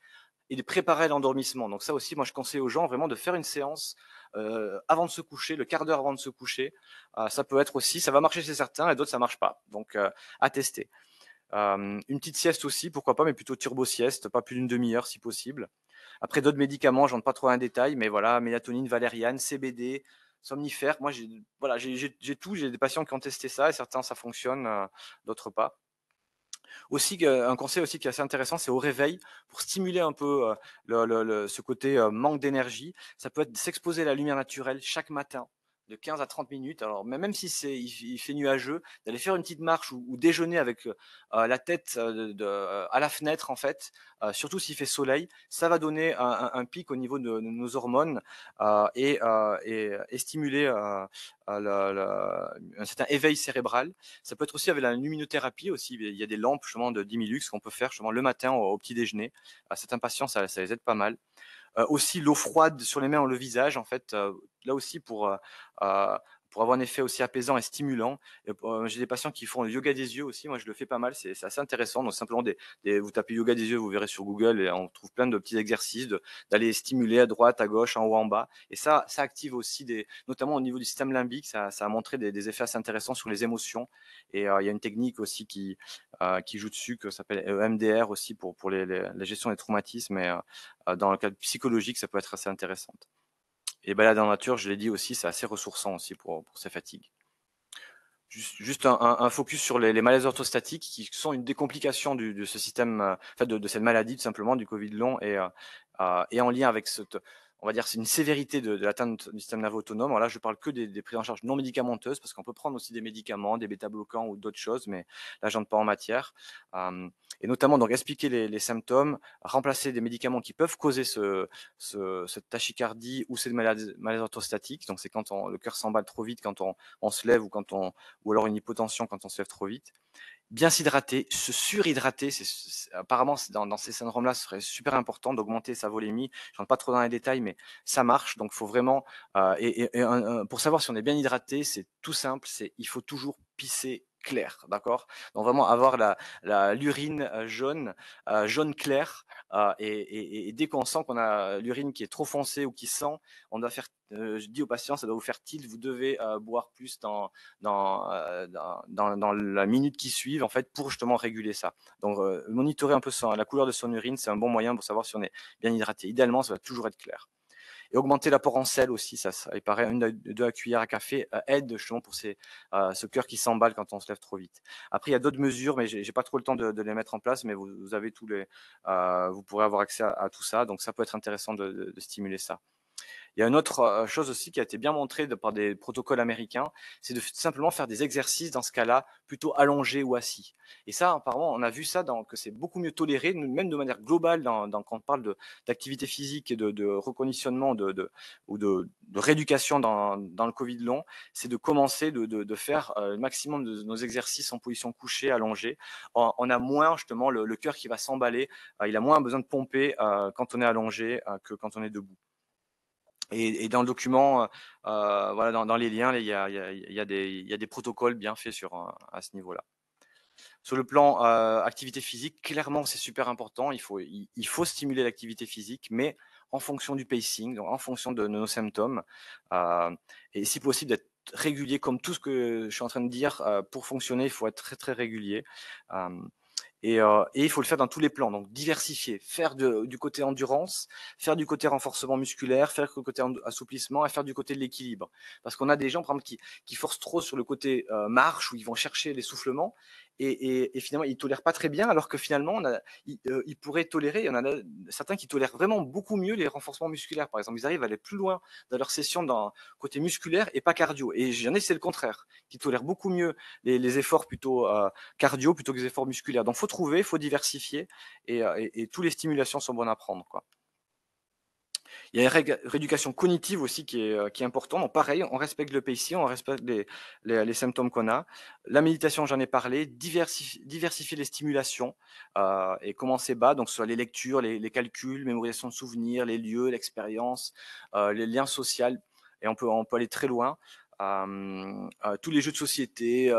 il préparer l'endormissement. Donc ça aussi, moi, je conseille aux gens vraiment de faire une séance euh, avant de se coucher, le quart d'heure avant de se coucher. Ah, ça peut être aussi, ça va marcher chez certains et d'autres, ça marche pas. Donc euh, à tester. Euh, une petite sieste aussi, pourquoi pas, mais plutôt turbo-sieste, pas plus d'une demi-heure si possible. Après d'autres médicaments, je rentre pas trop un détail, mais voilà, mélatonine, valériane, CBD, somnifère, Moi, j'ai voilà, j'ai tout. J'ai des patients qui ont testé ça et certains ça fonctionne, d'autres pas. Aussi, euh, un conseil aussi qui est assez intéressant, c'est au réveil, pour stimuler un peu euh, le, ce côté euh, manque d'énergie. Ça peut être s'exposer à la lumière naturelle chaque matin de 15 à 30 minutes. Alors même si c'est il, fait nuageux, d'aller faire une petite marche ou, déjeuner avec euh, euh, la tête euh, à la fenêtre en fait, surtout s'il fait soleil, ça va donner un, pic au niveau de, nos hormones et, stimuler un certain éveil cérébral. Ça peut être aussi avec la luminothérapie aussi. Il y a des lampes justement de 10 qu'on peut faire justement le matin au, petit déjeuner. À certains patients, ça les aide pas mal. Euh, aussi l'eau froide sur les mains ou le visage, en fait, euh, là aussi pour euh, pour avoir un effet aussi apaisant et stimulant. Euh, j'ai des patients qui font le yoga des yeux aussi. Moi, je le fais pas mal. C'est assez intéressant. Donc, simplement, vous tapez yoga des yeux, vous verrez sur Google et on trouve plein de petits exercices d'aller stimuler à droite, à gauche, en haut, en bas. Et ça, ça active aussi des, notamment au niveau du système limbique. Ça, a montré des, effets assez intéressants sur les émotions. Et euh, il y a une technique aussi qui, euh, joue dessus, que s'appelle EMDR aussi pour, la gestion des traumatismes. Et dans le cadre psychologique, ça peut être assez intéressante. Et balade en nature, je l'ai dit aussi, c'est assez ressourçant aussi pour, pour ces fatigues. Juste, juste un, focus sur les, malaises orthostatiques qui sont une décomplication du, de ce système, euh, de, de, cette maladie tout simplement, du Covid long et, euh, euh, et en lien avec cette, on va dire, c'est une sévérité de, de l'atteinte du système nerveux autonome. là, je parle que des, des prises en charge non médicamenteuses, parce qu'on peut prendre aussi des médicaments, des bêta-bloquants ou d'autres choses, mais là, parle pas en matière. Hum, et notamment, donc, expliquer les, les, symptômes, remplacer des médicaments qui peuvent causer ce, ce, cette tachycardie ou cette maladie maladie orthostatique. Donc, c'est quand on, le cœur s'emballe trop vite, quand on, on, se lève, ou, quand on, ou alors une hypotension quand on se lève trop vite bien s'hydrater, se surhydrater. apparemment, dans, ces syndromes-là, ce serait super important d'augmenter sa volémie. Je rentre pas trop dans les détails, mais ça marche. Donc, faut vraiment. Euh, et pour savoir si on est bien hydraté, c'est tout simple. C'est il faut toujours pisser clair, d'accord Donc vraiment avoir la l'urine euh, jaune, euh, jaune clair, euh, et, dès qu'on sent qu'on a l'urine qui est trop foncée ou qui sent, on doit faire, je dis aux patients, ça doit vous faire tilt, vous devez boire plus dans dans, dans, dans, la minute qui suit, en fait, pour justement réguler ça. Donc monitorer un peu la couleur de son urine, c'est un bon moyen pour savoir si on est bien hydraté. Idéalement, ça va toujours être clair. Et augmenter l'apport en sel aussi, ça, il paraît, une, deux à cuillère à café euh, aide justement pour euh, ce cœur qui s'emballe quand on se lève trop vite. Après, il y a d'autres mesures, mais n'ai pas trop le temps de, les mettre en place, mais vous, euh, pourrez avoir accès à, tout ça, donc ça peut être intéressant de stimuler ça. Il y a une autre euh, chose aussi qui a été bien montrée par des protocoles américains, c'est de simplement faire des exercices dans ce cas-là plutôt allongés ou assis. Et ça, apparemment, on a vu ça que c'est beaucoup mieux toléré, même de manière globale, quand on parle d'activité physique et de, reconditionnement ou de, rééducation dans, le Covid long, c'est de commencer de, faire euh, le maximum de nos exercices en position couchée, allongée. On, a moins justement le cœur qui va s'emballer, euh, il a moins besoin de pomper quand on est allongé que quand on est debout. Et, dans le document, euh, euh, voilà, dans, les liens, il y, a, des protocoles bien faits sur, euh, à ce niveau-là. Sur le plan activité physique, clairement, c'est super important. Il faut, il, faut stimuler l'activité physique, mais en fonction du pacing, en fonction de, nos symptômes, et si possible d'être régulier, comme tout ce que je suis en train de dire, pour fonctionner, il faut être très très régulier. Euh, et, il faut le faire dans tous les plans, donc diversifier, faire du côté endurance, faire du côté renforcement musculaire, faire du côté assouplissement et faire du côté de l'équilibre. Parce qu'on a des gens, par qui, forcent trop sur le côté euh, marche, où ils vont chercher l'essoufflement, et, et, et, finalement ils tolèrent pas très bien, alors que finalement on a, ils, euh, pourraient tolérer. Il y en a certains qui tolèrent vraiment beaucoup mieux les renforcements musculaires, par exemple. Ils arrivent à aller plus loin dans leur session dans côté musculaire et pas cardio. Et j'en ai c'est le contraire, qui tolèrent beaucoup mieux les, efforts plutôt euh, cardio plutôt que les efforts musculaires. Donc faut trouver, faut diversifier et, euh, et, toutes les stimulations sont bonnes à prendre quoi. Il y a une rééducation cognitive aussi qui est, euh, qui importante. pareil, on respecte le PIC, on respecte les, les, symptômes qu'on a. La méditation, j'en ai parlé. diversifier les stimulations euh, et commencer bas, donc soit les lectures, les, calculs, mémorisation de souvenirs, les lieux, l'expérience, euh, les liens sociaux. Et on peut, on peut aller très loin. tous les jeux de société,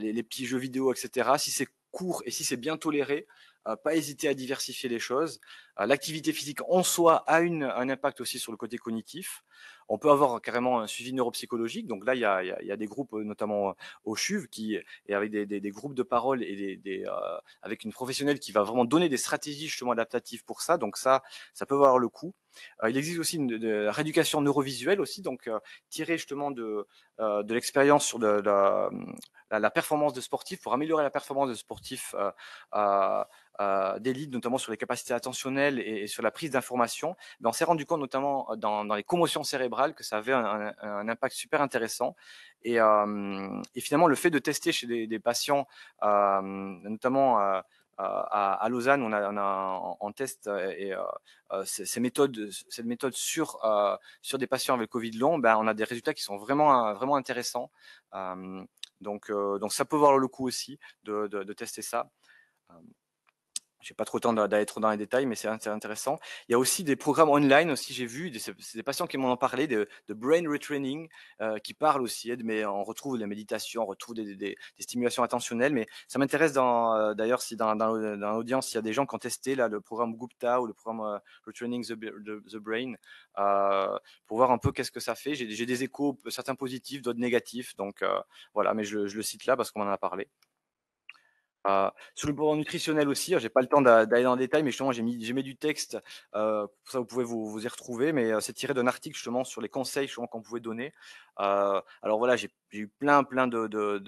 les petits jeux vidéo, etc. Si c'est court et si c'est bien toléré, pas hésiter à diversifier les choses. Euh, l'activité physique en soi a une, un impact aussi sur le côté cognitif. On peut avoir carrément un suivi neuropsychologique. Donc là, il y a, il y a des groupes, euh, notamment euh, au CHUV, qui, est avec des, groupes de parole et des, avec une professionnelle qui va vraiment donner des stratégies justement adaptatives pour ça. Donc ça, ça peut avoir le coup. il existe aussi une, rééducation neurovisuelle aussi, donc tirer justement de, de l'expérience sur de, la, performance de sportif pour améliorer la performance de sportif. Euh, des leads, notamment sur les capacités attentionnelles et, sur la prise d'information, on s'est rendu compte notamment euh, dans, les commotions cérébrales que ça avait un, impact super intéressant. Euh, et, finalement, le fait de tester chez des, patients, notamment à, Lausanne, on a, en test et, ces méthodes, cette méthode sur, des patients avec le Covid long, ben, on a des résultats qui sont vraiment, vraiment intéressants. donc, ça peut voir le coup aussi de tester ça j'ai pas trop le temps d'aller trop dans les détails, mais c'est intéressant. Il y a aussi des programmes online aussi, j'ai vu, des, des patients qui m'en ont parlé, de, brain retraining, euh, qui parlent aussi, mais on retrouve la méditation, on retrouve des, stimulations attentionnelles, mais ça m'intéresse euh, d'ailleurs si dans, l'audience, il y a des gens qui ont testé là, le programme Gupta ou le programme euh, Retraining the, Brain, pour voir un peu qu'est-ce que ça fait. J'ai des échos, certains positifs, d'autres négatifs, donc voilà, mais je, je le cite là parce qu'on en a parlé sur le plan nutritionnel aussi, hein, j'ai pas le temps d'aller dans le détail, mais justement, j'ai mis, du texte, euh, pour ça vous pouvez vous, y retrouver, mais euh, c'est tiré d'un article justement sur les conseils qu'on pouvait donner. Euh, alors voilà, j'ai eu plein, plein de, de,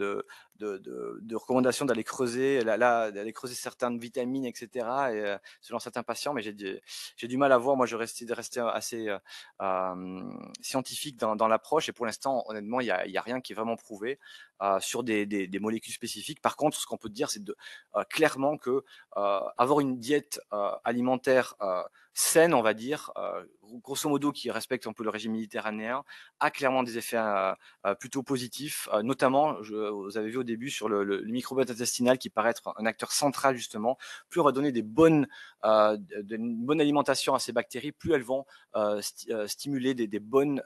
de, recommandations d'aller creuser, là, d'aller creuser certaines vitamines, etc. Euh, selon certains patients, mais j'ai du, j'ai du mal à voir. Moi, je reste de rester assez euh, euh, scientifique dans, l'approche. Et pour l'instant, honnêtement, il n'y a, y a, rien qui est vraiment prouvé sur des, molécules spécifiques. Par contre, ce qu'on peut dire, c'est clairement que avoir une diète alimentaire saine, on va dire, euh, grosso modo qui respecte un peu le régime méditerranéen, a clairement des effets euh, euh, plutôt positifs, euh, notamment, je, vous avez vu au début, sur le, le, microbiote intestinal qui paraît être un acteur central justement. Plus on va donner des bonnes, de, une bonne alimentation à ces bactéries, plus elles vont stimuler des, des bonnes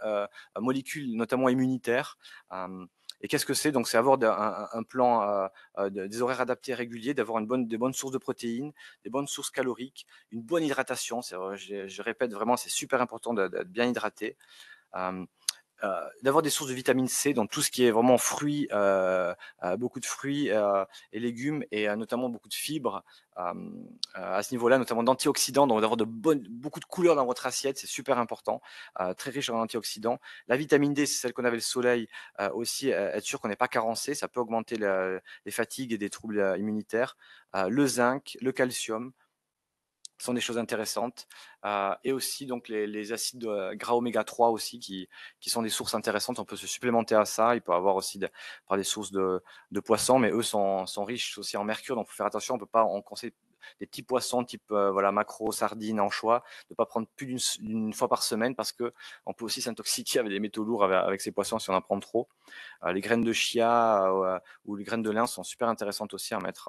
molécules, notamment immunitaires. Hum, et qu'est-ce que c'est Donc, c'est avoir un, plan, euh, euh, des horaires adaptés réguliers, d'avoir une bonne, des bonnes sources de protéines, des bonnes sources caloriques, une bonne hydratation. Je, répète vraiment, c'est super important d'être bien hydraté. Euh, d'avoir des sources de vitamine C dans tout ce qui est vraiment fruits, euh, euh, beaucoup de fruits et légumes et notamment beaucoup de fibres à ce niveau-là, notamment d'antioxydants, donc d'avoir beaucoup de couleurs dans votre assiette, c'est super important, très riche en antioxydants. La vitamine D, c'est celle qu'on avait le soleil aussi, être sûr qu'on n'est pas carencé, ça peut augmenter les fatigues et des troubles immunitaires. le zinc, le calcium, sont des choses intéressantes. Euh, et aussi donc les, acides gras oméga 3 aussi qui, qui sont des sources intéressantes. On peut se supplémenter à ça. Il peut avoir aussi par des sources de, de poissons, mais eux sont, riches aussi en mercure. Donc faut faire attention. On peut pas on conseille des petits poissons type euh, voilà maquereau, sardines, anchois, de pas prendre plus d'une fois par semaine parce que on peut aussi s'intoxiquer avec des métaux lourds avec, ces poissons si on en prend trop. Euh, les graines de chia ou les graines de lin sont super intéressantes aussi à mettre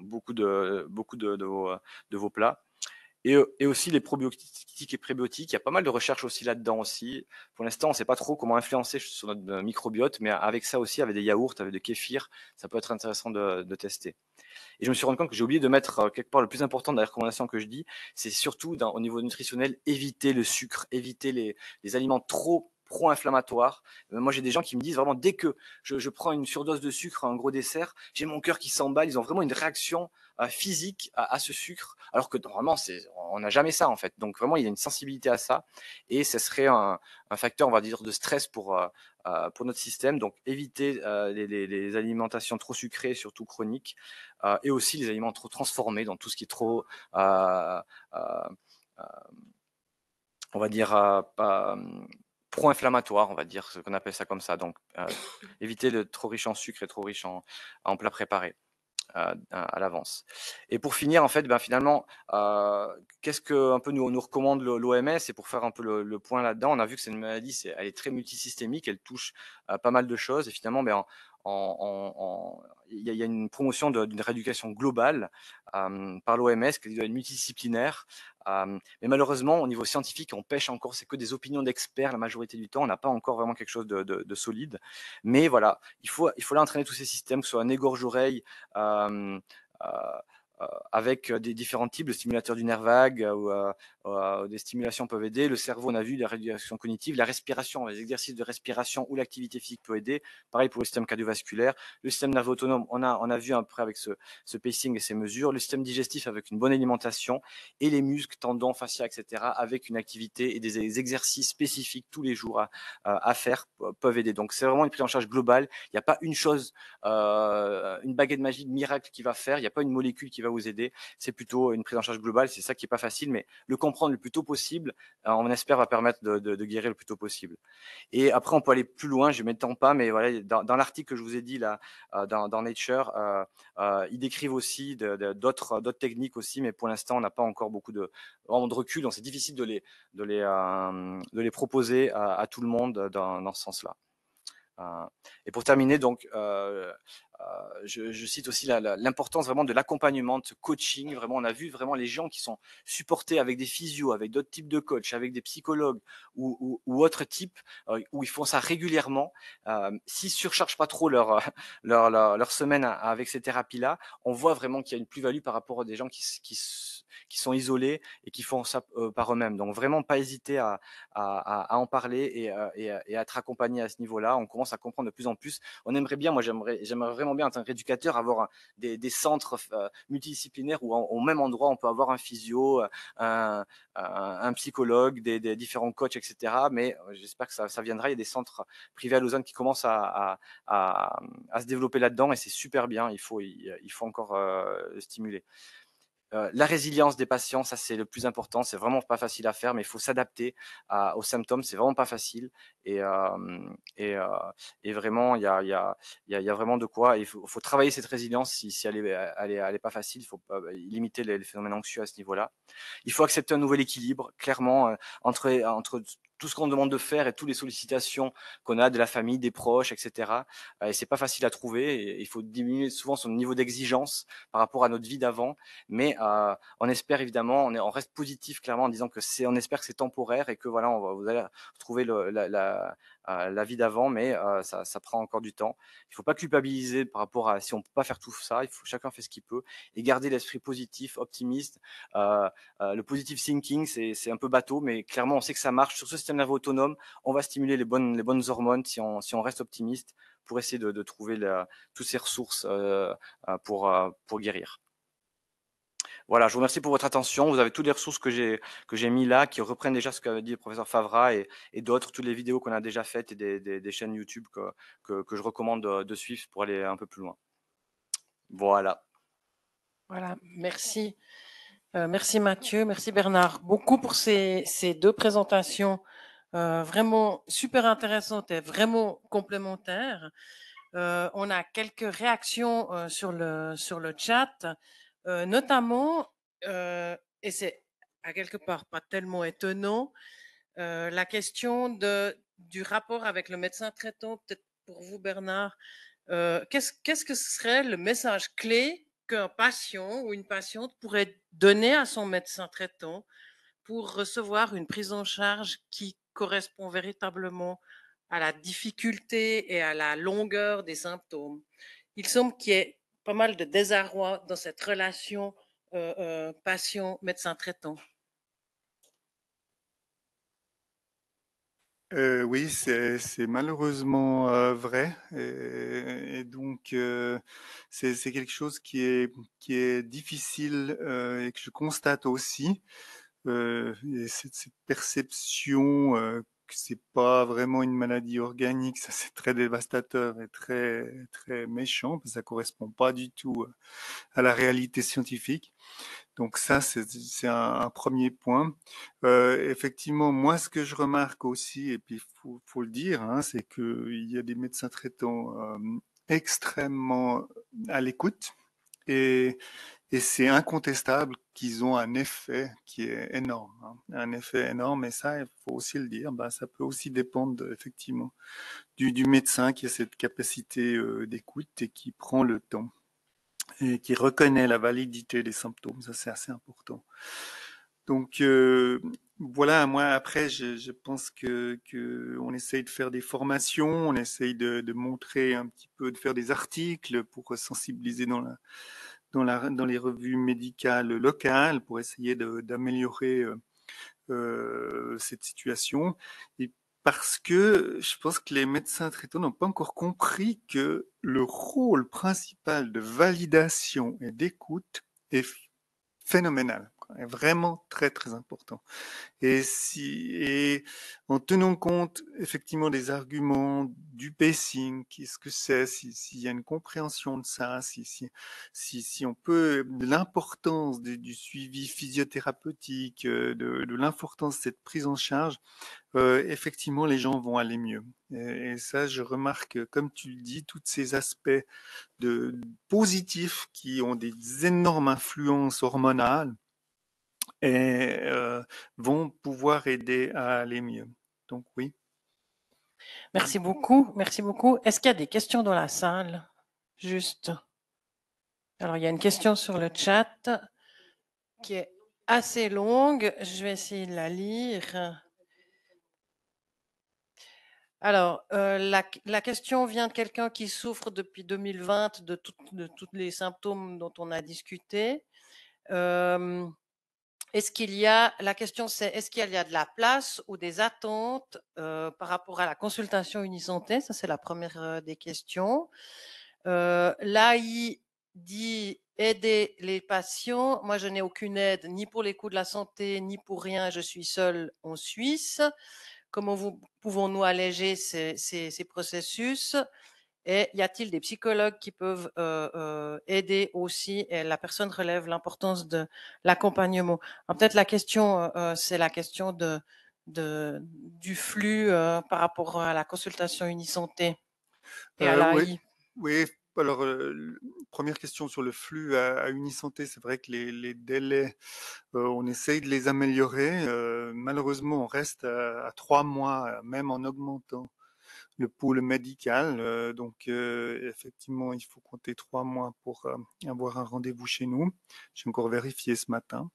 beaucoup de, beaucoup de, vos, plats. Et, aussi les probiotiques et prébiotiques. Il y a pas mal de recherches aussi là-dedans aussi. Pour l'instant, on ne sait pas trop comment influencer sur notre euh, microbiote, mais avec ça aussi, avec des yaourts, avec des kéfirs, ça peut être intéressant de, tester. Et je me suis rendu compte que j'ai oublié de mettre euh, quelque part le plus important dans la recommandation que je dis, c'est surtout au niveau nutritionnel, éviter le sucre, éviter les, les aliments trop pro-inflammatoire. Euh, moi, j'ai des gens qui me disent vraiment, dès que je, prends une surdose de sucre un gros dessert, j'ai mon cœur qui s'emballe. Ils ont vraiment une réaction euh, physique à, ce sucre, alors que normalement, on n'a jamais ça, en fait. Donc, vraiment, il y a une sensibilité à ça. Et ce serait un, facteur, on va dire, de stress pour, euh, pour notre système. Donc, éviter les, alimentations trop sucrées, surtout chroniques, et aussi les aliments trop transformés, dans tout ce qui est trop on va dire, pas, pro-inflammatoire, on va dire, ce qu'on appelle ça comme ça. Donc, euh, éviter de trop riche en sucre et trop riche en, en plats préparés euh, à l'avance. Et pour finir, en fait, ben, finalement, euh, qu'est-ce que un peu nous, nous recommande l'OMS Et pour faire un peu le, point là-dedans, on a vu que c'est une maladie, c'est elle est très multisystémique, elle touche pas mal de choses. Et finalement, ben, en, il y, a une promotion d'une rééducation globale par l'OMS qui doit être multidisciplinaire mais malheureusement, au niveau scientifique, on pêche encore, c'est que des opinions d'experts la majorité du temps, on n'a pas encore vraiment quelque chose de, solide. Mais voilà, il faut, il là entraîner tous ces systèmes, que ce soit un égorge-oreille, euh, euh, avec euh, des différents types le stimulateur du nerf vague, euh, ou des stimulations peuvent aider. Le cerveau, on a vu, la réduction cognitive, la respiration, les exercices de respiration ou l'activité physique peut aider. Pareil pour le système cardiovasculaire. Le système nerveux autonome, on a, on a vu après avec ce, ce pacing et ces mesures. Le système digestif avec une bonne alimentation. Et les muscles, tendons, fascia, etc., avec une activité et des, exercices spécifiques tous les jours à, à faire peuvent aider. Donc c'est vraiment une prise en charge globale. Il n'y a pas une chose, une baguette magique miracle qui va faire. Il n'y a pas une molécule qui va vous aider. C'est plutôt une prise en charge globale. C'est ça qui est pas facile, mais le comprendre le plus tôt possible, euh, on espère, va permettre de, guérir le plus tôt possible. Et après, on peut aller plus loin. Je ne m'étends pas, mais voilà, dans, l'article que je vous ai dit là, euh, dans, Nature, euh, ils décrivent aussi d'autres techniques aussi, mais pour l'instant, on n'a pas encore beaucoup de, recul. Donc, c'est difficile de les, les, de les proposer à, tout le monde dans, ce sens-là. et pour terminer, donc, euh, je, je, cite aussi l'importance vraiment de l'accompagnement, de coaching. Vraiment, on a vu vraiment les gens qui sont supportés avec des physios, avec d'autres types de coachs, avec des psychologues ou, ou, ou autres types, euh, où ils font ça régulièrement. Euh, S'ils surchargent pas trop leur, [laughs] leur, leur, semaine avec ces thérapies-là, on voit vraiment qu'il y a une plus-value par rapport à des gens qui, qui, qui, sont isolés et qui font ça euh, par eux-mêmes. Donc vraiment, pas hésiter à, à, à en parler et, et, et à être accompagné à ce niveau-là. On commence à comprendre de plus en plus. On aimerait bien, moi j'aimerais vraiment bien en tant qu'éducateur, avoir des, centres euh, multidisciplinaires où en, au même endroit on peut avoir un physio, euh, un, psychologue, des, différents coachs, etc. Mais euh, j'espère que ça, viendra. Il y a des centres privés à Lausanne qui commencent à, à, se développer là-dedans et c'est super bien. Il faut, il, faut encore stimuler. Euh, la résilience des patients, ça c'est le plus important. C'est vraiment pas facile à faire, mais il faut s'adapter aux symptômes. C'est vraiment pas facile. Et, et, et vraiment, il y a, y, a, y a, vraiment de quoi. Il faut, travailler cette résilience si, elle n'est est, elle pas facile. Il faut bah, limiter les, phénomènes anxieux à ce niveau-là. Il faut accepter un nouvel équilibre, clairement, euh, entre, entre tout ce qu'on demande de faire et toutes les sollicitations qu'on a de la famille, des proches, etc. Euh, et c'est pas facile à trouver. Il faut diminuer souvent son niveau d'exigence par rapport à notre vie d'avant. Mais euh, on espère évidemment, on, est, on, reste positif clairement en disant que c'est, on espère que c'est temporaire et que voilà, on va vous allez trouver le, la, la, la vie d'avant, mais ça, prend encore du temps. Il ne faut pas culpabiliser par rapport à si on ne peut pas faire tout ça, il faut, chacun fait ce qu'il peut, et garder l'esprit positif, optimiste. le positive thinking, c'est un peu bateau, mais clairement, on sait que ça marche. Sur ce système nerveux autonome, on va stimuler les bonnes, les bonnes hormones si on, si on reste optimiste pour essayer de, trouver toutes ces ressources euh, pour, pour guérir. Voilà, je vous remercie pour votre attention. Vous avez toutes les ressources que j'ai que mis là, qui reprennent déjà ce qu'avait dit le professeur Favra et, d'autres, toutes les vidéos qu'on a déjà faites et des, chaînes YouTube que, je recommande de, suivre pour aller un peu plus loin. Voilà. Voilà, merci. Euh, merci Mathieu, merci Bernard. Beaucoup pour ces, deux présentations euh, vraiment super intéressantes et vraiment complémentaires. Euh, on a quelques réactions sur, sur le chat notamment, et c'est à quelque part pas tellement étonnant, la question du rapport avec le médecin traitant, peut-être pour vous Bernard, qu'est-ce, qu'est-ce que serait le message clé qu'un patient ou une patiente pourrait donner à son médecin traitant pour recevoir une prise en charge qui correspond véritablement à la difficulté et à la longueur des symptômes. Il semble qu'il y ait pas mal de désarroi dans cette relation euh, euh, patient-médecin traitant. Euh, oui, c'est malheureusement vrai. Et, donc, c'est quelque chose qui est, qui est difficile et que je constate aussi. Et cette, cette, perception c'est pas vraiment une maladie organique, ça c'est très dévastateur et très très méchant, parce que ça correspond pas du tout euh, à la réalité scientifique. Donc ça c'est un, un, premier point. Euh, effectivement, moi ce que je remarque aussi, et puis faut, faut le dire, hein, c'est qu'il y a des médecins traitants euh, extrêmement à l'écoute et et c'est incontestable qu'ils ont un effet qui est énorme, hein. un effet énorme. Et ça, il faut aussi le dire, ben, ça peut aussi dépendre effectivement du, médecin qui a cette capacité euh, d'écoute et qui prend le temps et qui reconnaît la validité des symptômes. Ça, c'est assez important. Donc euh, voilà, moi après, je, je pense que, que, on essaye de faire des formations, on essaye de, de montrer un petit peu, de faire des articles pour sensibiliser dans la dans, les revues médicales locales pour essayer d'améliorer euh, euh, cette situation. Et parce que je pense que les médecins traitants n'ont pas encore compris que le rôle principal de validation et d'écoute est phénoménal est vraiment très très important. Et si et en tenant compte effectivement des arguments du pacing, qu'est-ce que c'est, s'il y a une compréhension de ça, si si si, on peut l'importance du, suivi physiothérapeutique, euh, de, l'importance de cette prise en charge, euh, effectivement les gens vont aller mieux. Et, ça, je remarque, comme tu le dis, tous ces aspects de positifs qui ont des énormes influences hormonales et euh, vont pouvoir aider à aller mieux. Donc oui. Merci beaucoup, merci beaucoup. Est-ce qu'il y a des questions dans la salle Juste. Alors, il y a une question sur le chat qui est assez longue. Je vais essayer de la lire. Alors, euh, la, la, question vient de quelqu'un qui souffre depuis 2020 de, toutes de tous les symptômes dont on a discuté. Euh, est-ce qu'il y a, la question c'est, est-ce qu'il y a de la place ou des attentes euh, par rapport à la consultation unisanté Ça, c'est la première euh, des questions. Euh, L'AI dit aider les patients. Moi, je n'ai aucune aide ni pour les coûts de la santé, ni pour rien. Je suis seule en Suisse. Comment pouvons-nous alléger ces processus et y a-t-il des psychologues qui peuvent euh, euh, aider aussi Et la personne relève l'importance de l'accompagnement. Peut-être la question, euh, c'est la question de, du flux par rapport à la consultation unisanté et Oui, oui. Alors, première question sur le flux à, Unisanté, c'est vrai que les, délais, on essaye de les améliorer. malheureusement, on reste à, trois mois, même en augmentant le pôle médical. Euh, donc, euh, effectivement, il faut compter trois mois pour euh, avoir un rendez-vous chez nous. J'ai encore vérifié ce matin.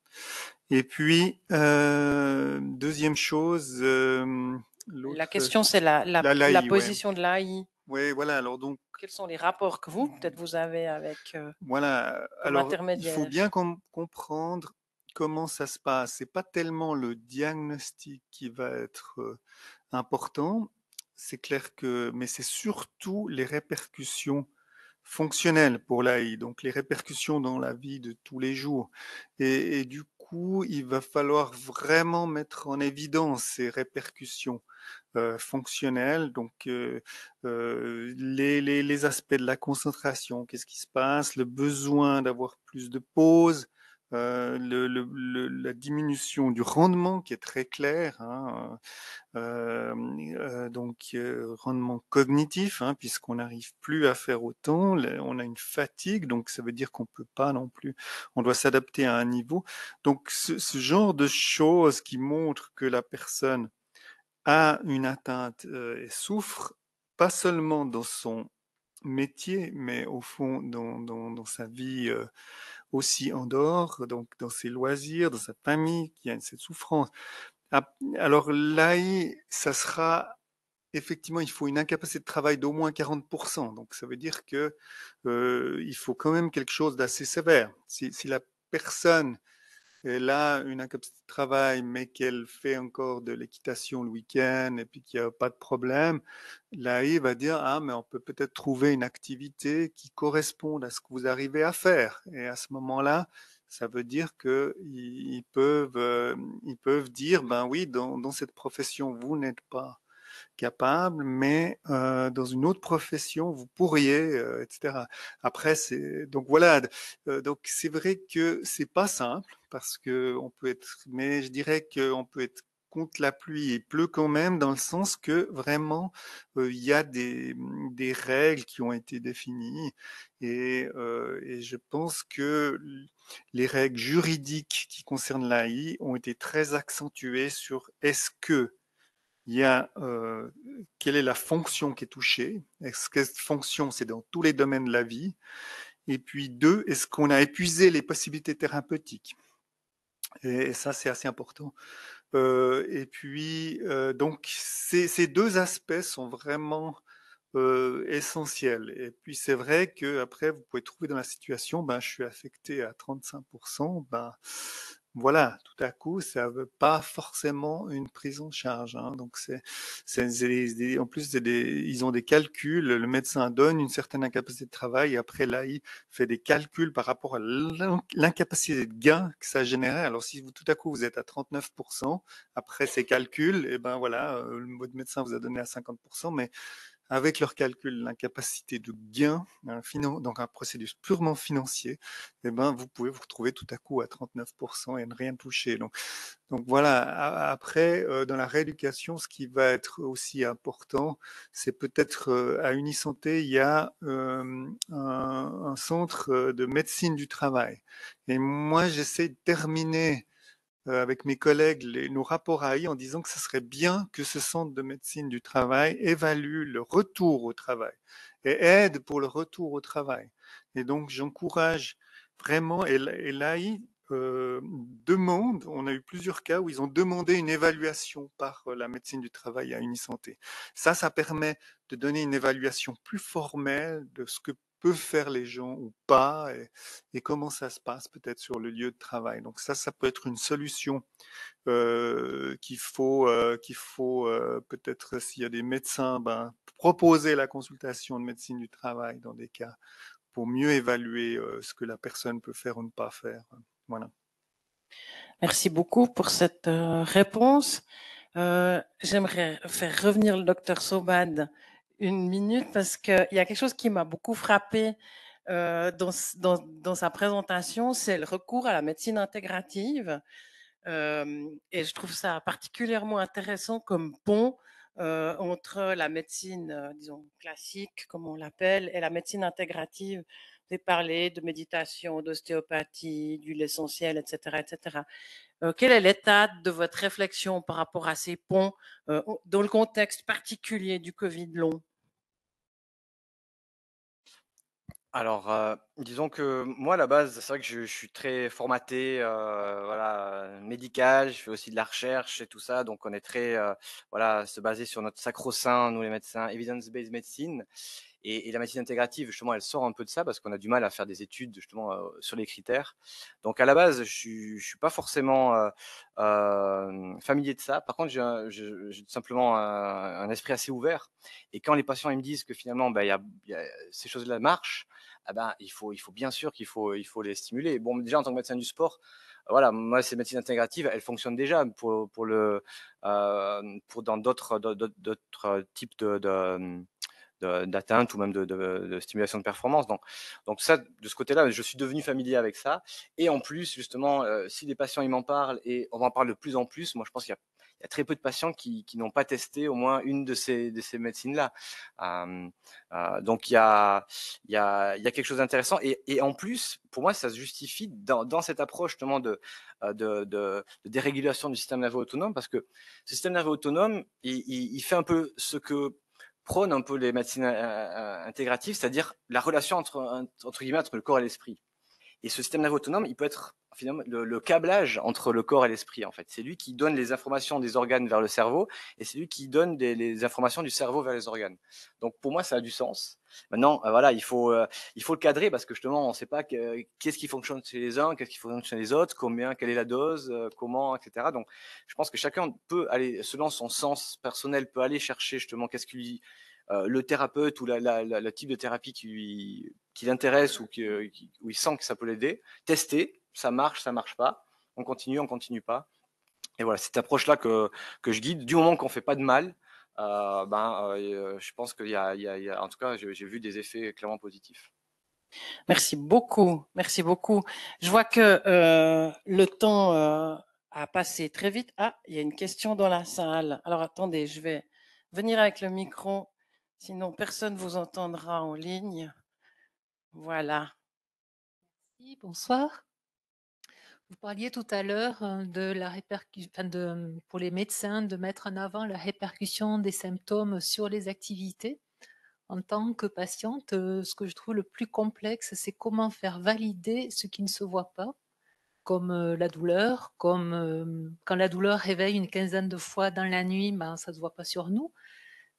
Et puis, deuxième chose. la question, c'est la, position de l'AI. Oui, voilà. Alors donc, quels sont les rapports que vous, peut-être, vous avez avec voilà. Alors, il faut bien comprendre comment ça se passe. C'est pas tellement le diagnostic qui va être important, c'est clair que, mais c'est surtout les répercussions fonctionnelles pour l'AI, donc les répercussions dans la vie de tous les jours. Et, du coup, il va falloir vraiment mettre en évidence ces répercussions. Euh, fonctionnelles. donc euh, euh, les, les, aspects de la concentration, qu'est-ce qui se passe, le besoin d'avoir plus de pauses, euh, le, la diminution du rendement qui est très claire, hein, euh, euh, donc rendement cognitif, hein, puisqu'on n'arrive plus à faire autant, on a une fatigue, donc ça veut dire qu'on peut pas non plus, on doit s'adapter à un niveau. Donc ce, genre de choses qui montrent que la personne a une atteinte et souffre, pas seulement dans son métier, mais au fond dans, dans, sa vie aussi en dehors, donc dans ses loisirs, dans sa famille, qui a cette souffrance. Alors là, ça sera effectivement, il faut une incapacité de travail d'au moins 40%. Donc ça veut dire que euh, il faut quand même quelque chose d'assez sévère. Si, si la personne elle a une incapacité de travail, mais qu'elle fait encore de l'équitation le week-end et puis qu'il n'y a pas de problème, là, il va dire, ah, mais on peut peut-être trouver une activité qui corresponde à ce que vous arrivez à faire. Et à ce moment-là, ça veut dire qu'ils euh, peuvent, dire, ben oui, dans cette profession, vous n'êtes pas capable, mais euh, dans une autre profession, vous pourriez, euh, etc. Après, c'est donc voilà. Euh, donc c'est vrai que c'est pas simple parce que on peut être, mais je dirais qu'on peut être contre la pluie. Il pleut quand même dans le sens que vraiment, il y a des, des, règles qui ont été définies. Et, et, je pense que les règles juridiques qui concernent l'AI ont été très accentuées sur est-ce que il y a euh, quelle est la fonction qui est touchée. Est-ce que cette fonction, c'est dans tous les domaines de la vie Et puis deux, est-ce qu'on a épuisé les possibilités thérapeutiques et, ça, c'est assez important. Euh, et puis, euh, donc, ces, ces, deux aspects sont vraiment essentiels. Et puis, c'est vrai que après, vous pouvez trouver dans la situation, ben, je suis affecté à 35%, ben, voilà, tout à coup, ça veut pas forcément une prise en charge. Hein. Donc, c'est, en plus, des, ils ont des calculs. Le médecin donne une certaine incapacité de travail. Et après, il fait des calculs par rapport à l'incapacité de gain que ça générait. Alors, si vous, tout à coup, vous êtes à 39%, après ces calculs, et eh ben voilà, euh, le médecin vous a donné à 50%, mais avec leur calcul, l'incapacité de gain, hein, donc un processus purement financier, eh ben, vous pouvez vous retrouver tout à coup à 39% et ne rien toucher. Donc, voilà, après, euh, dans la rééducation, ce qui va être aussi important, c'est peut-être euh, à Unisanté, il y a euh, un, un, centre de médecine du travail. Et moi, j'essaie de terminer euh, avec mes collègues les, nos rapports AI en disant que ce serait bien que ce centre de médecine du travail évalue le retour au travail et aide pour le retour au travail. Et donc j'encourage vraiment, et, et l'AI euh, demande, on a eu plusieurs cas où ils ont demandé une évaluation par euh, la médecine du travail à Unisanté. Ça, ça permet de donner une évaluation plus formelle de ce que peuvent faire les gens ou pas et, comment ça se passe peut-être sur le lieu de travail. Donc ça, ça peut être une solution qu'il faut, qu'il faut peut-être s'il y a des médecins, ben, proposer la consultation de médecine du travail dans des cas pour mieux évaluer ce que la personne peut faire ou ne pas faire. Voilà. Merci beaucoup pour cette réponse. J'aimerais faire revenir le docteur Sobad une minute parce qu'il y a quelque chose qui m'a beaucoup frappé euh, dans, sa présentation, c'est le recours à la médecine intégrative. Euh, et je trouve ça particulièrement intéressant comme pont euh, entre la médecine, disons, classique, comme on l'appelle, et la médecine intégrative. Vous avez parlé de méditation, d'ostéopathie, d'huile l'essentiel, etc. etc. quel est l'état de votre réflexion par rapport à ces ponts dans le contexte particulier du Covid long Alors, euh, disons que moi à la base, c'est vrai que je suis très formaté, euh, voilà, euh, médical, je fais aussi de la recherche et tout ça, donc on est très, voilà, se baser sur notre sacro-saint, nous les médecins, evidence based medicine et la médecine intégrative justement, elle sort un peu de ça parce qu'on a du mal à faire des études justement, sur les critères. Donc à la base, je ne suis pas forcément, familier de ça. Par contre, j'ai simplement un esprit assez ouvert et quand les patients, ils me disent que finalement, bah, y ces choses-là marchent, ah ben, il, faut, il faut bien sûr qu'il faut, il faut les stimuler. Bon, déjà, en tant que médecin du sport, voilà, moi, ces médecines intégratives, elles fonctionnent déjà pour, pour le, euh, pour dans d'autres, d'autres types de, ou même de, de, stimulation de performance. Donc, donc ça, de ce côté-là, je suis devenu familier avec ça. Et en plus, justement, euh, si les patients ils m'en parlent et on en parle de plus en plus, moi je pense qu'il y a il y a très peu de patients qui, n'ont pas testé au moins une de ces, ces médecines-là. donc il y a, quelque chose d'intéressant. Et, en plus, pour moi, ça se justifie dans, cette approche de, de, dérégulation du système nerveux autonome, parce que ce système nerveux autonome, il, fait un peu ce que prônent un peu les médecines intégratives, c'est-à-dire la relation entre, entre entre le corps et l'esprit. Et ce système nerveux autonome, il peut être finalement le, câblage entre le corps et l'esprit, en fait. C'est lui qui donne les informations des organes vers le cerveau et c'est lui qui donne des, les informations du cerveau vers les organes. Donc, pour moi, ça a du sens. Maintenant, euh, voilà, il faut, euh, il faut le cadrer parce que justement, on ne sait pas qu'est-ce qui fonctionne chez les uns, qu'est-ce qui fonctionne chez les autres, combien, quelle est la dose, euh, comment, etc. Donc, je pense que chacun peut aller, selon son sens personnel, peut aller chercher justement qu'est-ce que lui, le thérapeute ou la, la, la, le type de thérapie qui lui qui l'intéresse ou qui, euh, il sent que ça peut l'aider, tester, ça marche, ça marche pas, on continue, on continue pas. Et voilà, cette approche-là que, que, je guide, du moment qu'on fait pas de mal, euh, ben, euh, je pense qu'il y, y, a, en tout cas, j'ai vu des effets clairement positifs. Merci beaucoup, merci beaucoup. Je vois que le temps a passé très vite. Ah, il y a une question dans la salle. Alors attendez, je vais venir avec le micro, sinon personne vous entendra en ligne. Voilà. Merci, bonsoir. Vous parliez tout à l'heure euh, de la enfin pour les médecins de mettre en avant la répercussion des symptômes sur les activités. En tant que patiente, euh, ce que je trouve le plus complexe, c'est comment faire valider ce qui ne se voit pas, comme euh, la douleur, comme quand la douleur réveille une quinzaine de fois dans la nuit, ben, ça ne se voit pas sur nous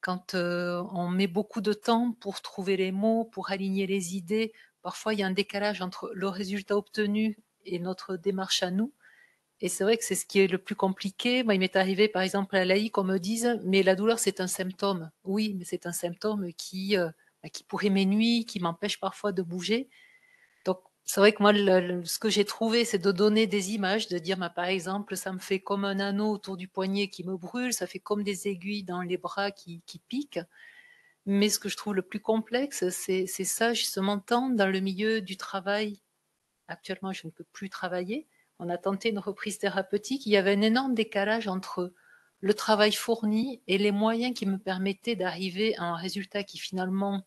quand on met beaucoup de temps pour trouver les mots, pour aligner les idées, parfois il y a un décalage entre le résultat obtenu et notre démarche à nous. Et c'est vrai que c'est ce qui est le plus compliqué. Moi, il m'est arrivé, par exemple, à l'Aïk, qu'on me dise, mais la douleur, c'est un symptôme. Oui, mais c'est un symptôme qui, pourrait bah, qui pourrait qui m'empêche parfois de bouger c'est vrai que moi, ce que j'ai trouvé, c'est de donner des images, de dire, bah, par exemple, ça me fait comme un anneau autour du poignet qui me brûle, ça fait comme des aiguilles dans les bras qui, piquent. Mais ce que je trouve le plus complexe, c'est ça, justement, dans le milieu du travail. Actuellement, je ne peux plus travailler. On a tenté une reprise thérapeutique. Il y avait un énorme décalage entre le travail fourni et les moyens qui me permettaient d'arriver à un résultat qui finalement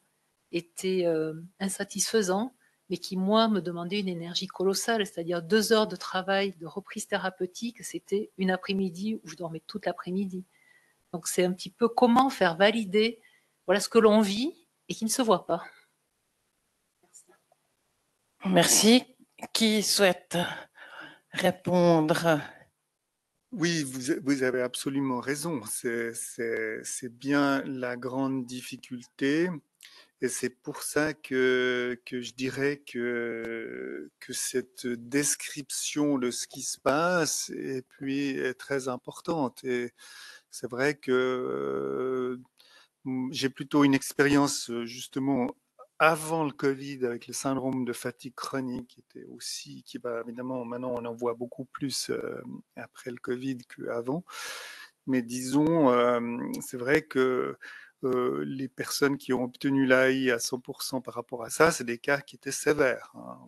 était euh, insatisfaisant mais qui, moi, me demandait une énergie colossale, c'est-à-dire deux heures de travail, de reprise thérapeutique, c'était une après-midi où je dormais toute l'après-midi. Donc c'est un petit peu comment faire valider voilà ce que l'on vit et qui ne se voit pas. Merci. Qui souhaite répondre Oui, vous, vous, avez absolument raison. C'est bien la grande difficulté et c'est pour ça que, que je dirais que, que cette description de ce qui se passe et puis est très importante. Et c'est vrai que hum, j'ai plutôt une expérience justement avant le Covid avec le syndrome de fatigue chronique qui était aussi qui va bah, évidemment maintenant on en voit beaucoup plus euh, après le Covid qu'avant mais disons euh, c'est vrai que euh, les personnes qui ont obtenu l'AI à 100% par rapport à ça, c'est des cas qui étaient sévères, hein,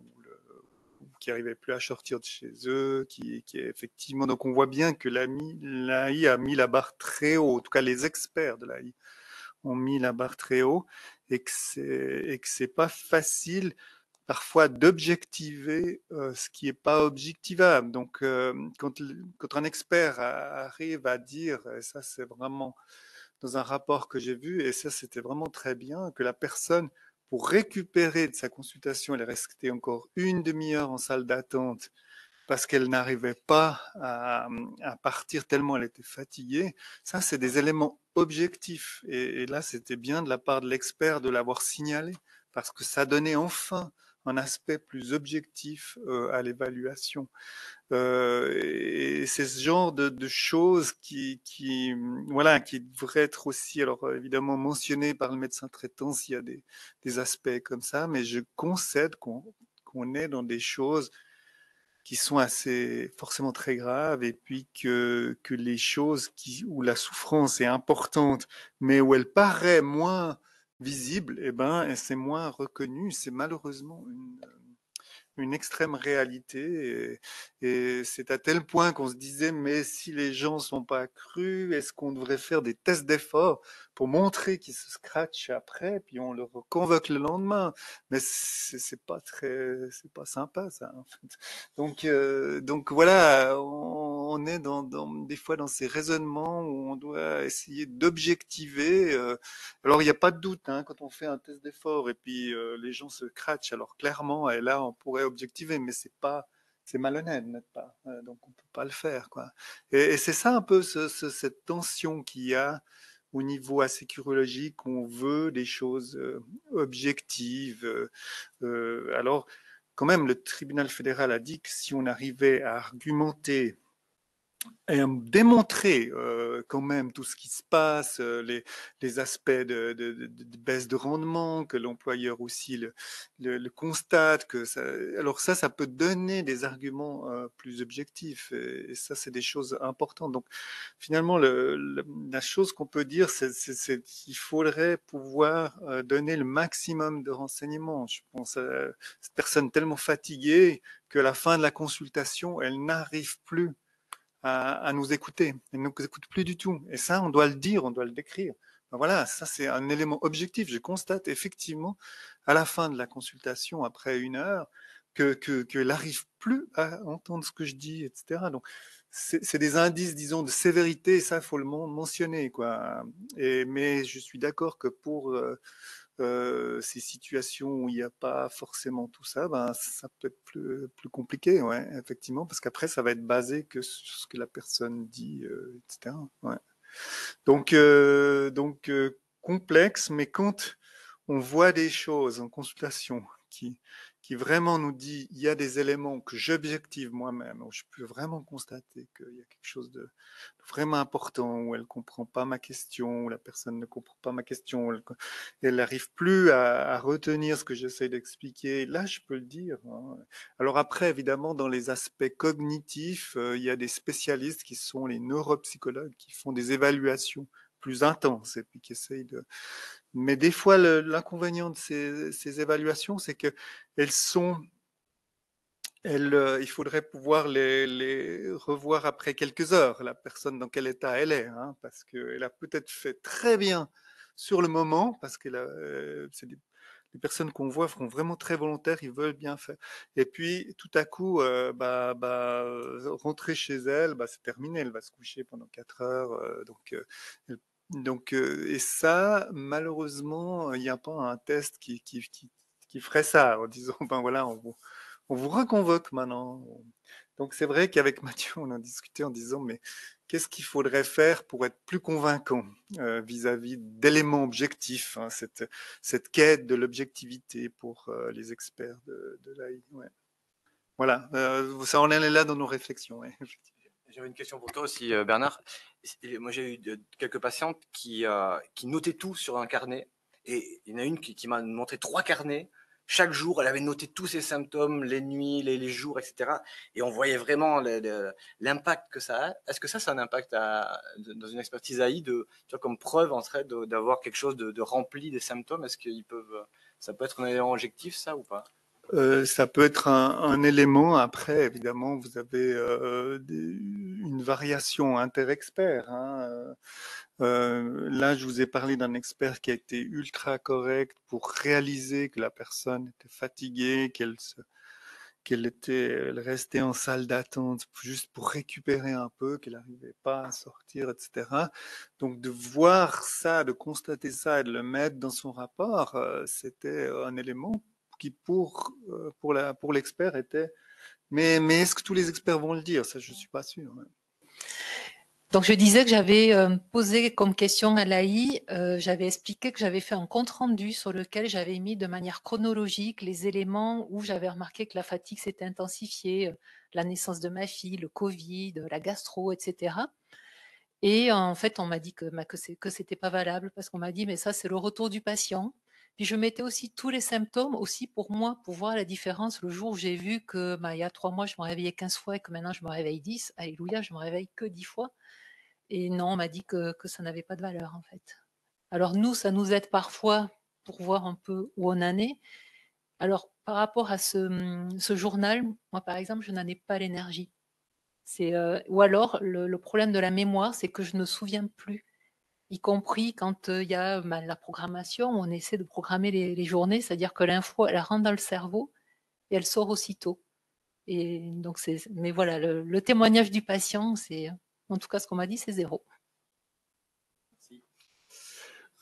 qui n'arrivaient plus à sortir de chez eux, qui, effectivement. Donc on voit bien que l'AI a mis la barre très haut, en tout cas les experts de l'AI ont mis la barre très haut et que c'est pas facile parfois d'objectiver euh, ce qui n'est pas objectivable. Donc, euh, quand, quand, un expert arrive à dire, et ça c'est vraiment dans un rapport que j'ai vu, et ça c'était vraiment très bien, que la personne, pour récupérer de sa consultation, elle est restée encore une demi-heure en salle d'attente parce qu'elle n'arrivait pas à, partir tellement elle était fatiguée. Ça, c'est des éléments objectifs. et là, c'était bien de la part de l'expert de l'avoir signalé, parce que ça donnait enfin un aspect plus objectif euh, à l'évaluation. Euh, et, c'est ce genre de, de choses qui, qui, voilà, qui devraient être aussi, alors évidemment mentionnées par le médecin traitant s'il y a des, des aspects comme ça, mais je concède qu'on est dans des choses qui sont assez forcément très graves et puis que, que les choses qui, où la souffrance est importante, mais où elle paraît moins visible, eh ben, et ben, c'est moins reconnu. C'est malheureusement une, euh, extrême réalité. Et, c'est à tel point qu'on se disait, mais si les gens ne sont pas crus, est-ce qu'on devrait faire des tests d'effort pour montrer qu'ils se scratchent après, puis on le reconvoque le lendemain. Mais c'est pas très, c'est pas sympa ça. Donc, euh, donc voilà, on, est dans, des fois dans ces raisonnements où on doit essayer d'objectiver. Euh, alors il n'y a pas de doute hein, quand on fait un test d'effort et puis euh, les gens se scratchent. Alors clairement, et là on pourrait objectiver, mais c'est pas c'est malhonnête, n'est-ce pas Donc on peut pas le faire, quoi. Et, c'est ça un peu cette tension qu'il y a au niveau asécurologique, on veut des choses euh, objectives. Euh, euh, alors, quand même, le tribunal fédéral a dit que si on arrivait à argumenter démontrer euh, quand même tout ce qui se passe, euh, les, aspects de, baisse de rendement, que l'employeur aussi le, constate. Que ça, alors ça, ça peut donner des arguments euh, plus objectifs. Et, ça, c'est des choses importantes. Donc finalement, la chose qu'on peut dire, c'est qu'il faudrait pouvoir donner le maximum de renseignements. Je pense à cette personne tellement fatiguée que la fin de la consultation, elle n'arrive plus à, nous écouter. Elle ne nous écoute plus du tout. Et ça, on doit le dire, on doit le décrire. Ben voilà, ça c'est un élément objectif. Je constate effectivement à la fin de la consultation, après une heure, que qu'elle n'arrive plus à entendre ce que je dis, etc. Donc c'est des indices, disons, de sévérité. Et ça, faut le mentionner, quoi. Et, mais je suis d'accord que pour euh, euh, ces situations où il n'y a pas forcément tout ça, ben, ça peut être plus, plus compliqué, ouais, effectivement, parce qu'après, ça va être basé que sur ce que la personne dit, euh, etc. Donc, euh, donc complexe, mais quand on voit des choses en consultation qui, qui vraiment nous dit il y a des éléments que j'objective moi-même, où je peux vraiment constater qu'il y a quelque chose de, vraiment important, où elle comprend pas ma question, où la personne ne comprend pas ma question, elle n'arrive plus à, retenir ce que j'essaie d'expliquer. Là, je peux le dire. Hein. Alors après, évidemment, dans les aspects cognitifs, euh, il y a des spécialistes qui sont les neuropsychologues qui font des évaluations plus intenses et puis qui essayent de, mais des fois, l'inconvénient de ces, évaluations, c'est qu'elles sont euh, il faudrait pouvoir les, revoir après quelques heures, la personne dans quel état elle est, hein, parce qu'elle a peut-être fait très bien sur le moment, parce que euh, les personnes qu'on voit feront vraiment très volontaires, ils veulent bien faire. Et puis, tout à coup, euh, bah, bah, rentrer chez elle, bah, c'est terminé, elle va se coucher pendant 4 heures, donc elle donc, et ça, malheureusement, il n'y a pas un test qui, qui, ferait ça en disant, [laughs] ben voilà, on vous, on vous reconvoque maintenant. Donc, c'est vrai qu'avec [laughs] Mathieu, on en discutait en disant, mais qu'est-ce qu'il faudrait faire pour être plus convaincant vis-à-vis d'éléments objectifs, hein, cette, quête de l'objectivité pour les experts de, de l'AI. Voilà, ça en est là dans nos réflexions, [laughs] J'avais une question pour toi aussi, euh, Bernard. Moi, j'ai eu de, quelques patientes qui, euh, qui notaient tout sur un carnet. Et il y en a une qui, m'a montré trois carnets. Chaque jour, elle avait noté tous ses symptômes, les nuits, les, jours, etc. Et on voyait vraiment l'impact que ça a. Est-ce que ça, c'est un impact dans une expertise AI de, comme preuve en d'avoir quelque chose de, rempli des symptômes Est-ce qu'ils peuvent, ça peut être un élément objectif, ça, ou pas euh, ça peut être un, un, élément. Après, évidemment, vous avez euh, une variation inter-expert. Hein. Euh, euh, là, je vous ai parlé d'un expert qui a été ultra correct pour réaliser que la personne était fatiguée, qu'elle qu'elle était, elle restait en salle d'attente juste pour récupérer un peu, qu'elle n'arrivait pas à sortir, etc. Donc de voir ça, de constater ça et de le mettre dans son rapport, euh, c'était un élément qui pour, euh, pour, la, pour l'expert était mais, mais est-ce que tous les experts vont le dire Ça, je ne suis pas sûr. Donc, je disais que j'avais euh, posé comme question à l'AI, euh, j'avais expliqué que j'avais fait un compte-rendu sur lequel j'avais mis de manière chronologique les éléments où j'avais remarqué que la fatigue s'était intensifiée, la naissance de ma fille, le Covid, la gastro, etc. Et en fait, on m'a dit que, bah, que ce n'était pas valable parce qu'on m'a dit, mais ça, c'est le retour du patient. Puis je mettais aussi tous les symptômes aussi pour moi, pour voir la différence le jour où j'ai vu que bah, y a trois mois, je me réveillais 15 fois et que maintenant je me réveille 10. Alléluia, je me réveille que 10 fois. Et non, on m'a dit que, ça n'avait pas de valeur en fait. Alors nous, ça nous aide parfois pour voir un peu où on en est. Alors par rapport à ce, hum, journal, moi par exemple, je n'en ai pas l'énergie. Euh, ou alors le, le, problème de la mémoire, c'est que je ne me souviens plus y compris quand il y a ben, la programmation, on essaie de programmer les, journées, c'est-à-dire que l'info, elle rentre dans le cerveau et elle sort aussitôt. Et donc, c'est, mais voilà, le, le témoignage du patient, c'est, en tout cas, ce qu'on m'a dit, c'est zéro.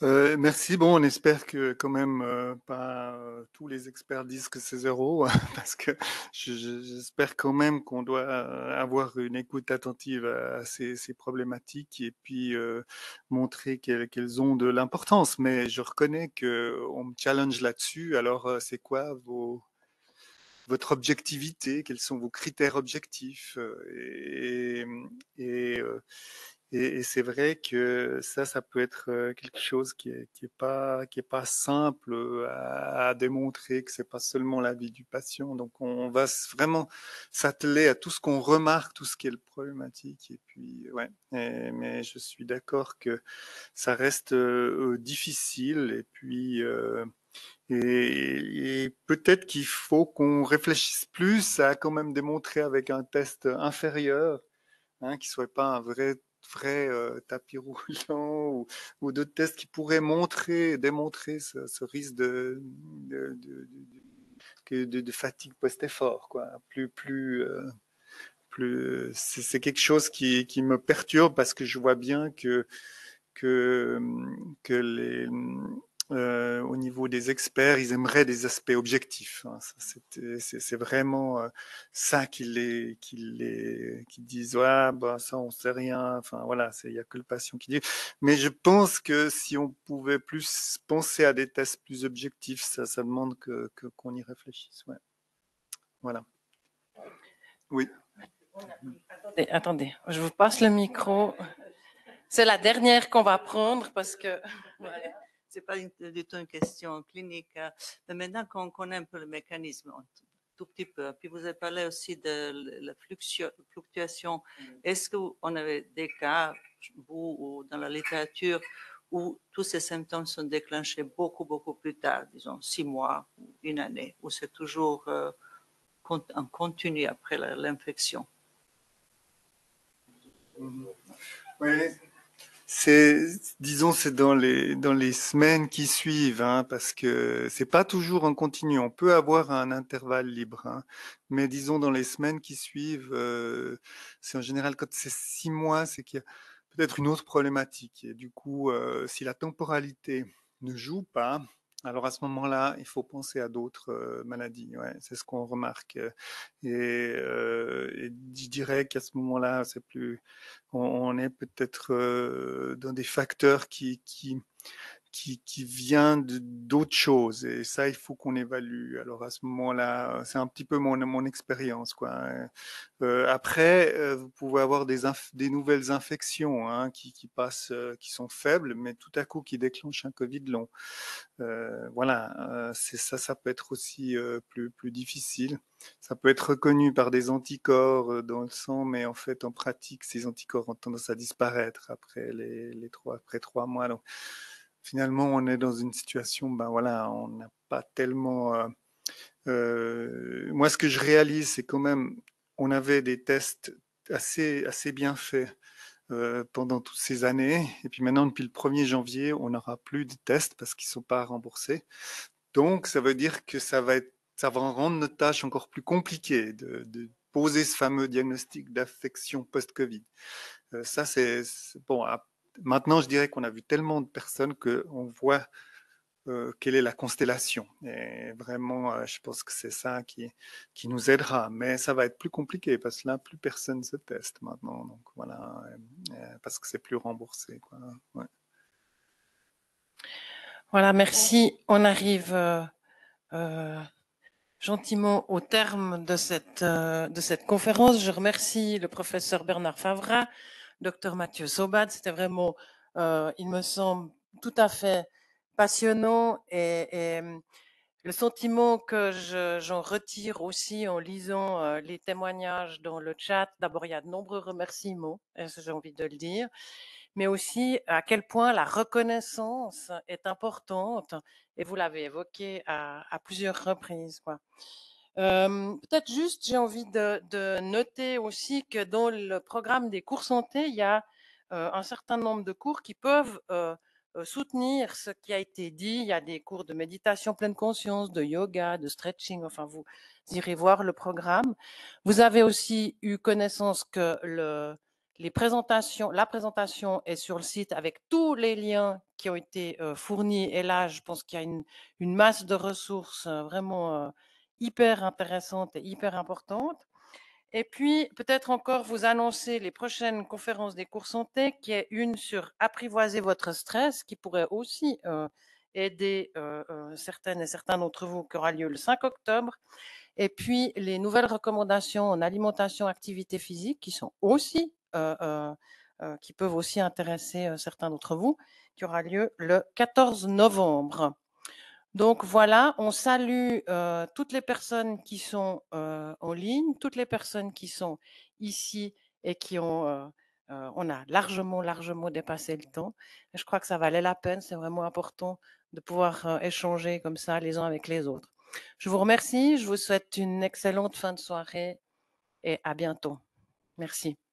Euh, merci. Bon, on espère que quand même euh, pas euh, tous les experts disent que c'est zéro, hein, [laughs] parce que j'espère quand même qu'on doit avoir une écoute attentive à, ces, problématiques et puis montrer qu'elles ont de l'importance. Mais je reconnais qu'on me challenge là-dessus. Alors, c'est quoi vos, votre objectivité Quels sont vos critères objectifs et et, c'est vrai que ça, ça peut être euh, quelque chose qui n'est pas qui est pas simple euh, à, démontrer, que c'est pas seulement l'avis du patient. Donc on va vraiment s'atteler à tout ce qu'on remarque, tout ce qui est le problématique. Et puis ouais, mais je suis d'accord que ça reste euh, difficile. Et puis et peut-être qu'il faut qu'on réfléchisse plus à quand même démontrer avec un test inférieur, hein, qui soit pas un vrai test vrai euh, tapis [laughs] roulant ou, d'autres tests qui pourraient montrer, démontrer ce, risque de, fatigue post-effort. Plus, plus, euh, plus, c'est quelque chose qui, me perturbe parce que je vois bien que, que hum, les hum, euh, au niveau des experts, ils aimeraient des aspects objectifs. Hein. C'est vraiment euh, ça qu'ils les, disent, Ah, ben, ça, on sait rien. Enfin, voilà, il n'y a que le patient qui dit. Mais je pense que si on pouvait plus penser à des tests plus objectifs, ça, ça demande qu'on que, y réfléchisse. Voilà. Oui. Attendez, attendez, je vous passe le micro. C'est la dernière qu'on va prendre parce que. [laughs] c'est pas du tout une question clinique. Hein. Mais maintenant qu'on connaît un peu le mécanisme, tout petit peu. Puis vous avez parlé aussi de la fluctuation. Mm. Est-ce qu'on avait des cas, vous ou dans la littérature, où tous ces symptômes sont déclenchés beaucoup, beaucoup plus tard, disons six mois ou une année, ou c'est toujours euh, en continu après l'infection. Mm-hmm. Oui, c'est, disons, c'est dans les, dans les semaines qui suivent, hein, parce que c'est pas toujours en continu. On peut avoir un intervalle libre, hein, mais disons dans les semaines qui suivent, euh, c'est en général quand c'est six mois, c'est qu'il y a peut-être une autre problématique. Et du coup, euh, si la temporalité ne joue pas, alors à ce moment-là, il faut penser à d'autres maladies. c'est ce qu'on remarque. Et, euh, je dirais qu'à ce moment-là, c'est plus, on, est peut-être dans des facteurs qui qui, vient d'autres choses Et ça, il faut qu'on évalue. Alors à ce moment-là, c'est un petit peu mon, mon expérience. Quoi. Hein. Euh, après, euh, vous pouvez avoir des, des nouvelles infections hein, qui, passent, euh, qui sont faibles, mais tout à coup qui déclenchent un Covid long. voilà, c'est ça, ça peut être aussi plus, difficile. Ça peut être reconnu par des anticorps dans le sang, mais en fait, en pratique, ces anticorps ont tendance à disparaître après les, trois, après trois mois. Donc, finalement, on est dans une situation, ben voilà, on n'a pas tellement. Euh, euh, moi, ce que je réalise, c'est quand même, on avait des tests assez, assez bien faits. Euh, pendant toutes ces années. Et puis maintenant, depuis le 1er janvier, on n'aura plus de tests parce qu'ils ne sont pas remboursés. Donc, ça veut dire que ça va, être, ça va rendre notre tâche encore plus compliquée de, poser ce fameux diagnostic d'affection post-Covid. ça, c'est bon. À, Maintenant, je dirais qu'on a vu tellement de personnes qu'on voit euh, quelle est la constellation. Et vraiment, euh, je pense que c'est ça qui, qui nous aidera. Mais ça va être plus compliqué parce que là, plus personne se teste maintenant. Donc voilà, euh, parce que c'est plus remboursé. Voilà, merci. On arrive gentiment au terme de cette, de cette conférence. Je remercie le professeur Bernard Favra docteur Mathieu Sobad. C'était vraiment, euh, il me semble, tout à fait passionnant et, mmh, le sentiment que j'en retire aussi en lisant euh, les témoignages dans le chat, d'abord il y a de nombreux remerciements, j'ai envie de le dire, mais aussi à quel point la reconnaissance est importante, et vous l'avez évoqué à, à, plusieurs reprises. Quoi. Euh, peut-être juste, j'ai envie de, noter aussi que dans le programme des cours santé, il y a euh, un certain nombre de cours qui peuvent euh, soutenir ce qui a été dit. Il y a des cours de méditation pleine conscience, de yoga, de stretching. Enfin, vous irez voir le programme. Vous avez aussi eu connaissance que le, les présentations, la présentation est sur le site avec tous les liens qui ont été fournis. Et là, je pense qu'il y a une, une, masse de ressources vraiment hyper intéressante et hyper importante. Et puis, peut-être encore vous annoncer les prochaines conférences des cours santé, qui est une sur apprivoiser votre stress, qui pourrait aussi euh, aider euh, euh, certaines et certains d'entre vous, qui aura lieu le 5 octobre. Et puis, les nouvelles recommandations en alimentation, activité physique, qui sont aussi, qui peuvent aussi intéresser certains d'entre vous, qui aura lieu le 14 novembre. Donc voilà, on salue euh, toutes les personnes qui sont euh, en ligne, toutes les personnes qui sont ici et qui ont... Euh, on a largement, largement dépassé le temps. Je crois que ça valait la peine. C'est vraiment important de pouvoir échanger comme ça les uns avec les autres. Je vous remercie. Je vous souhaite une excellente fin de soirée et à bientôt. Merci.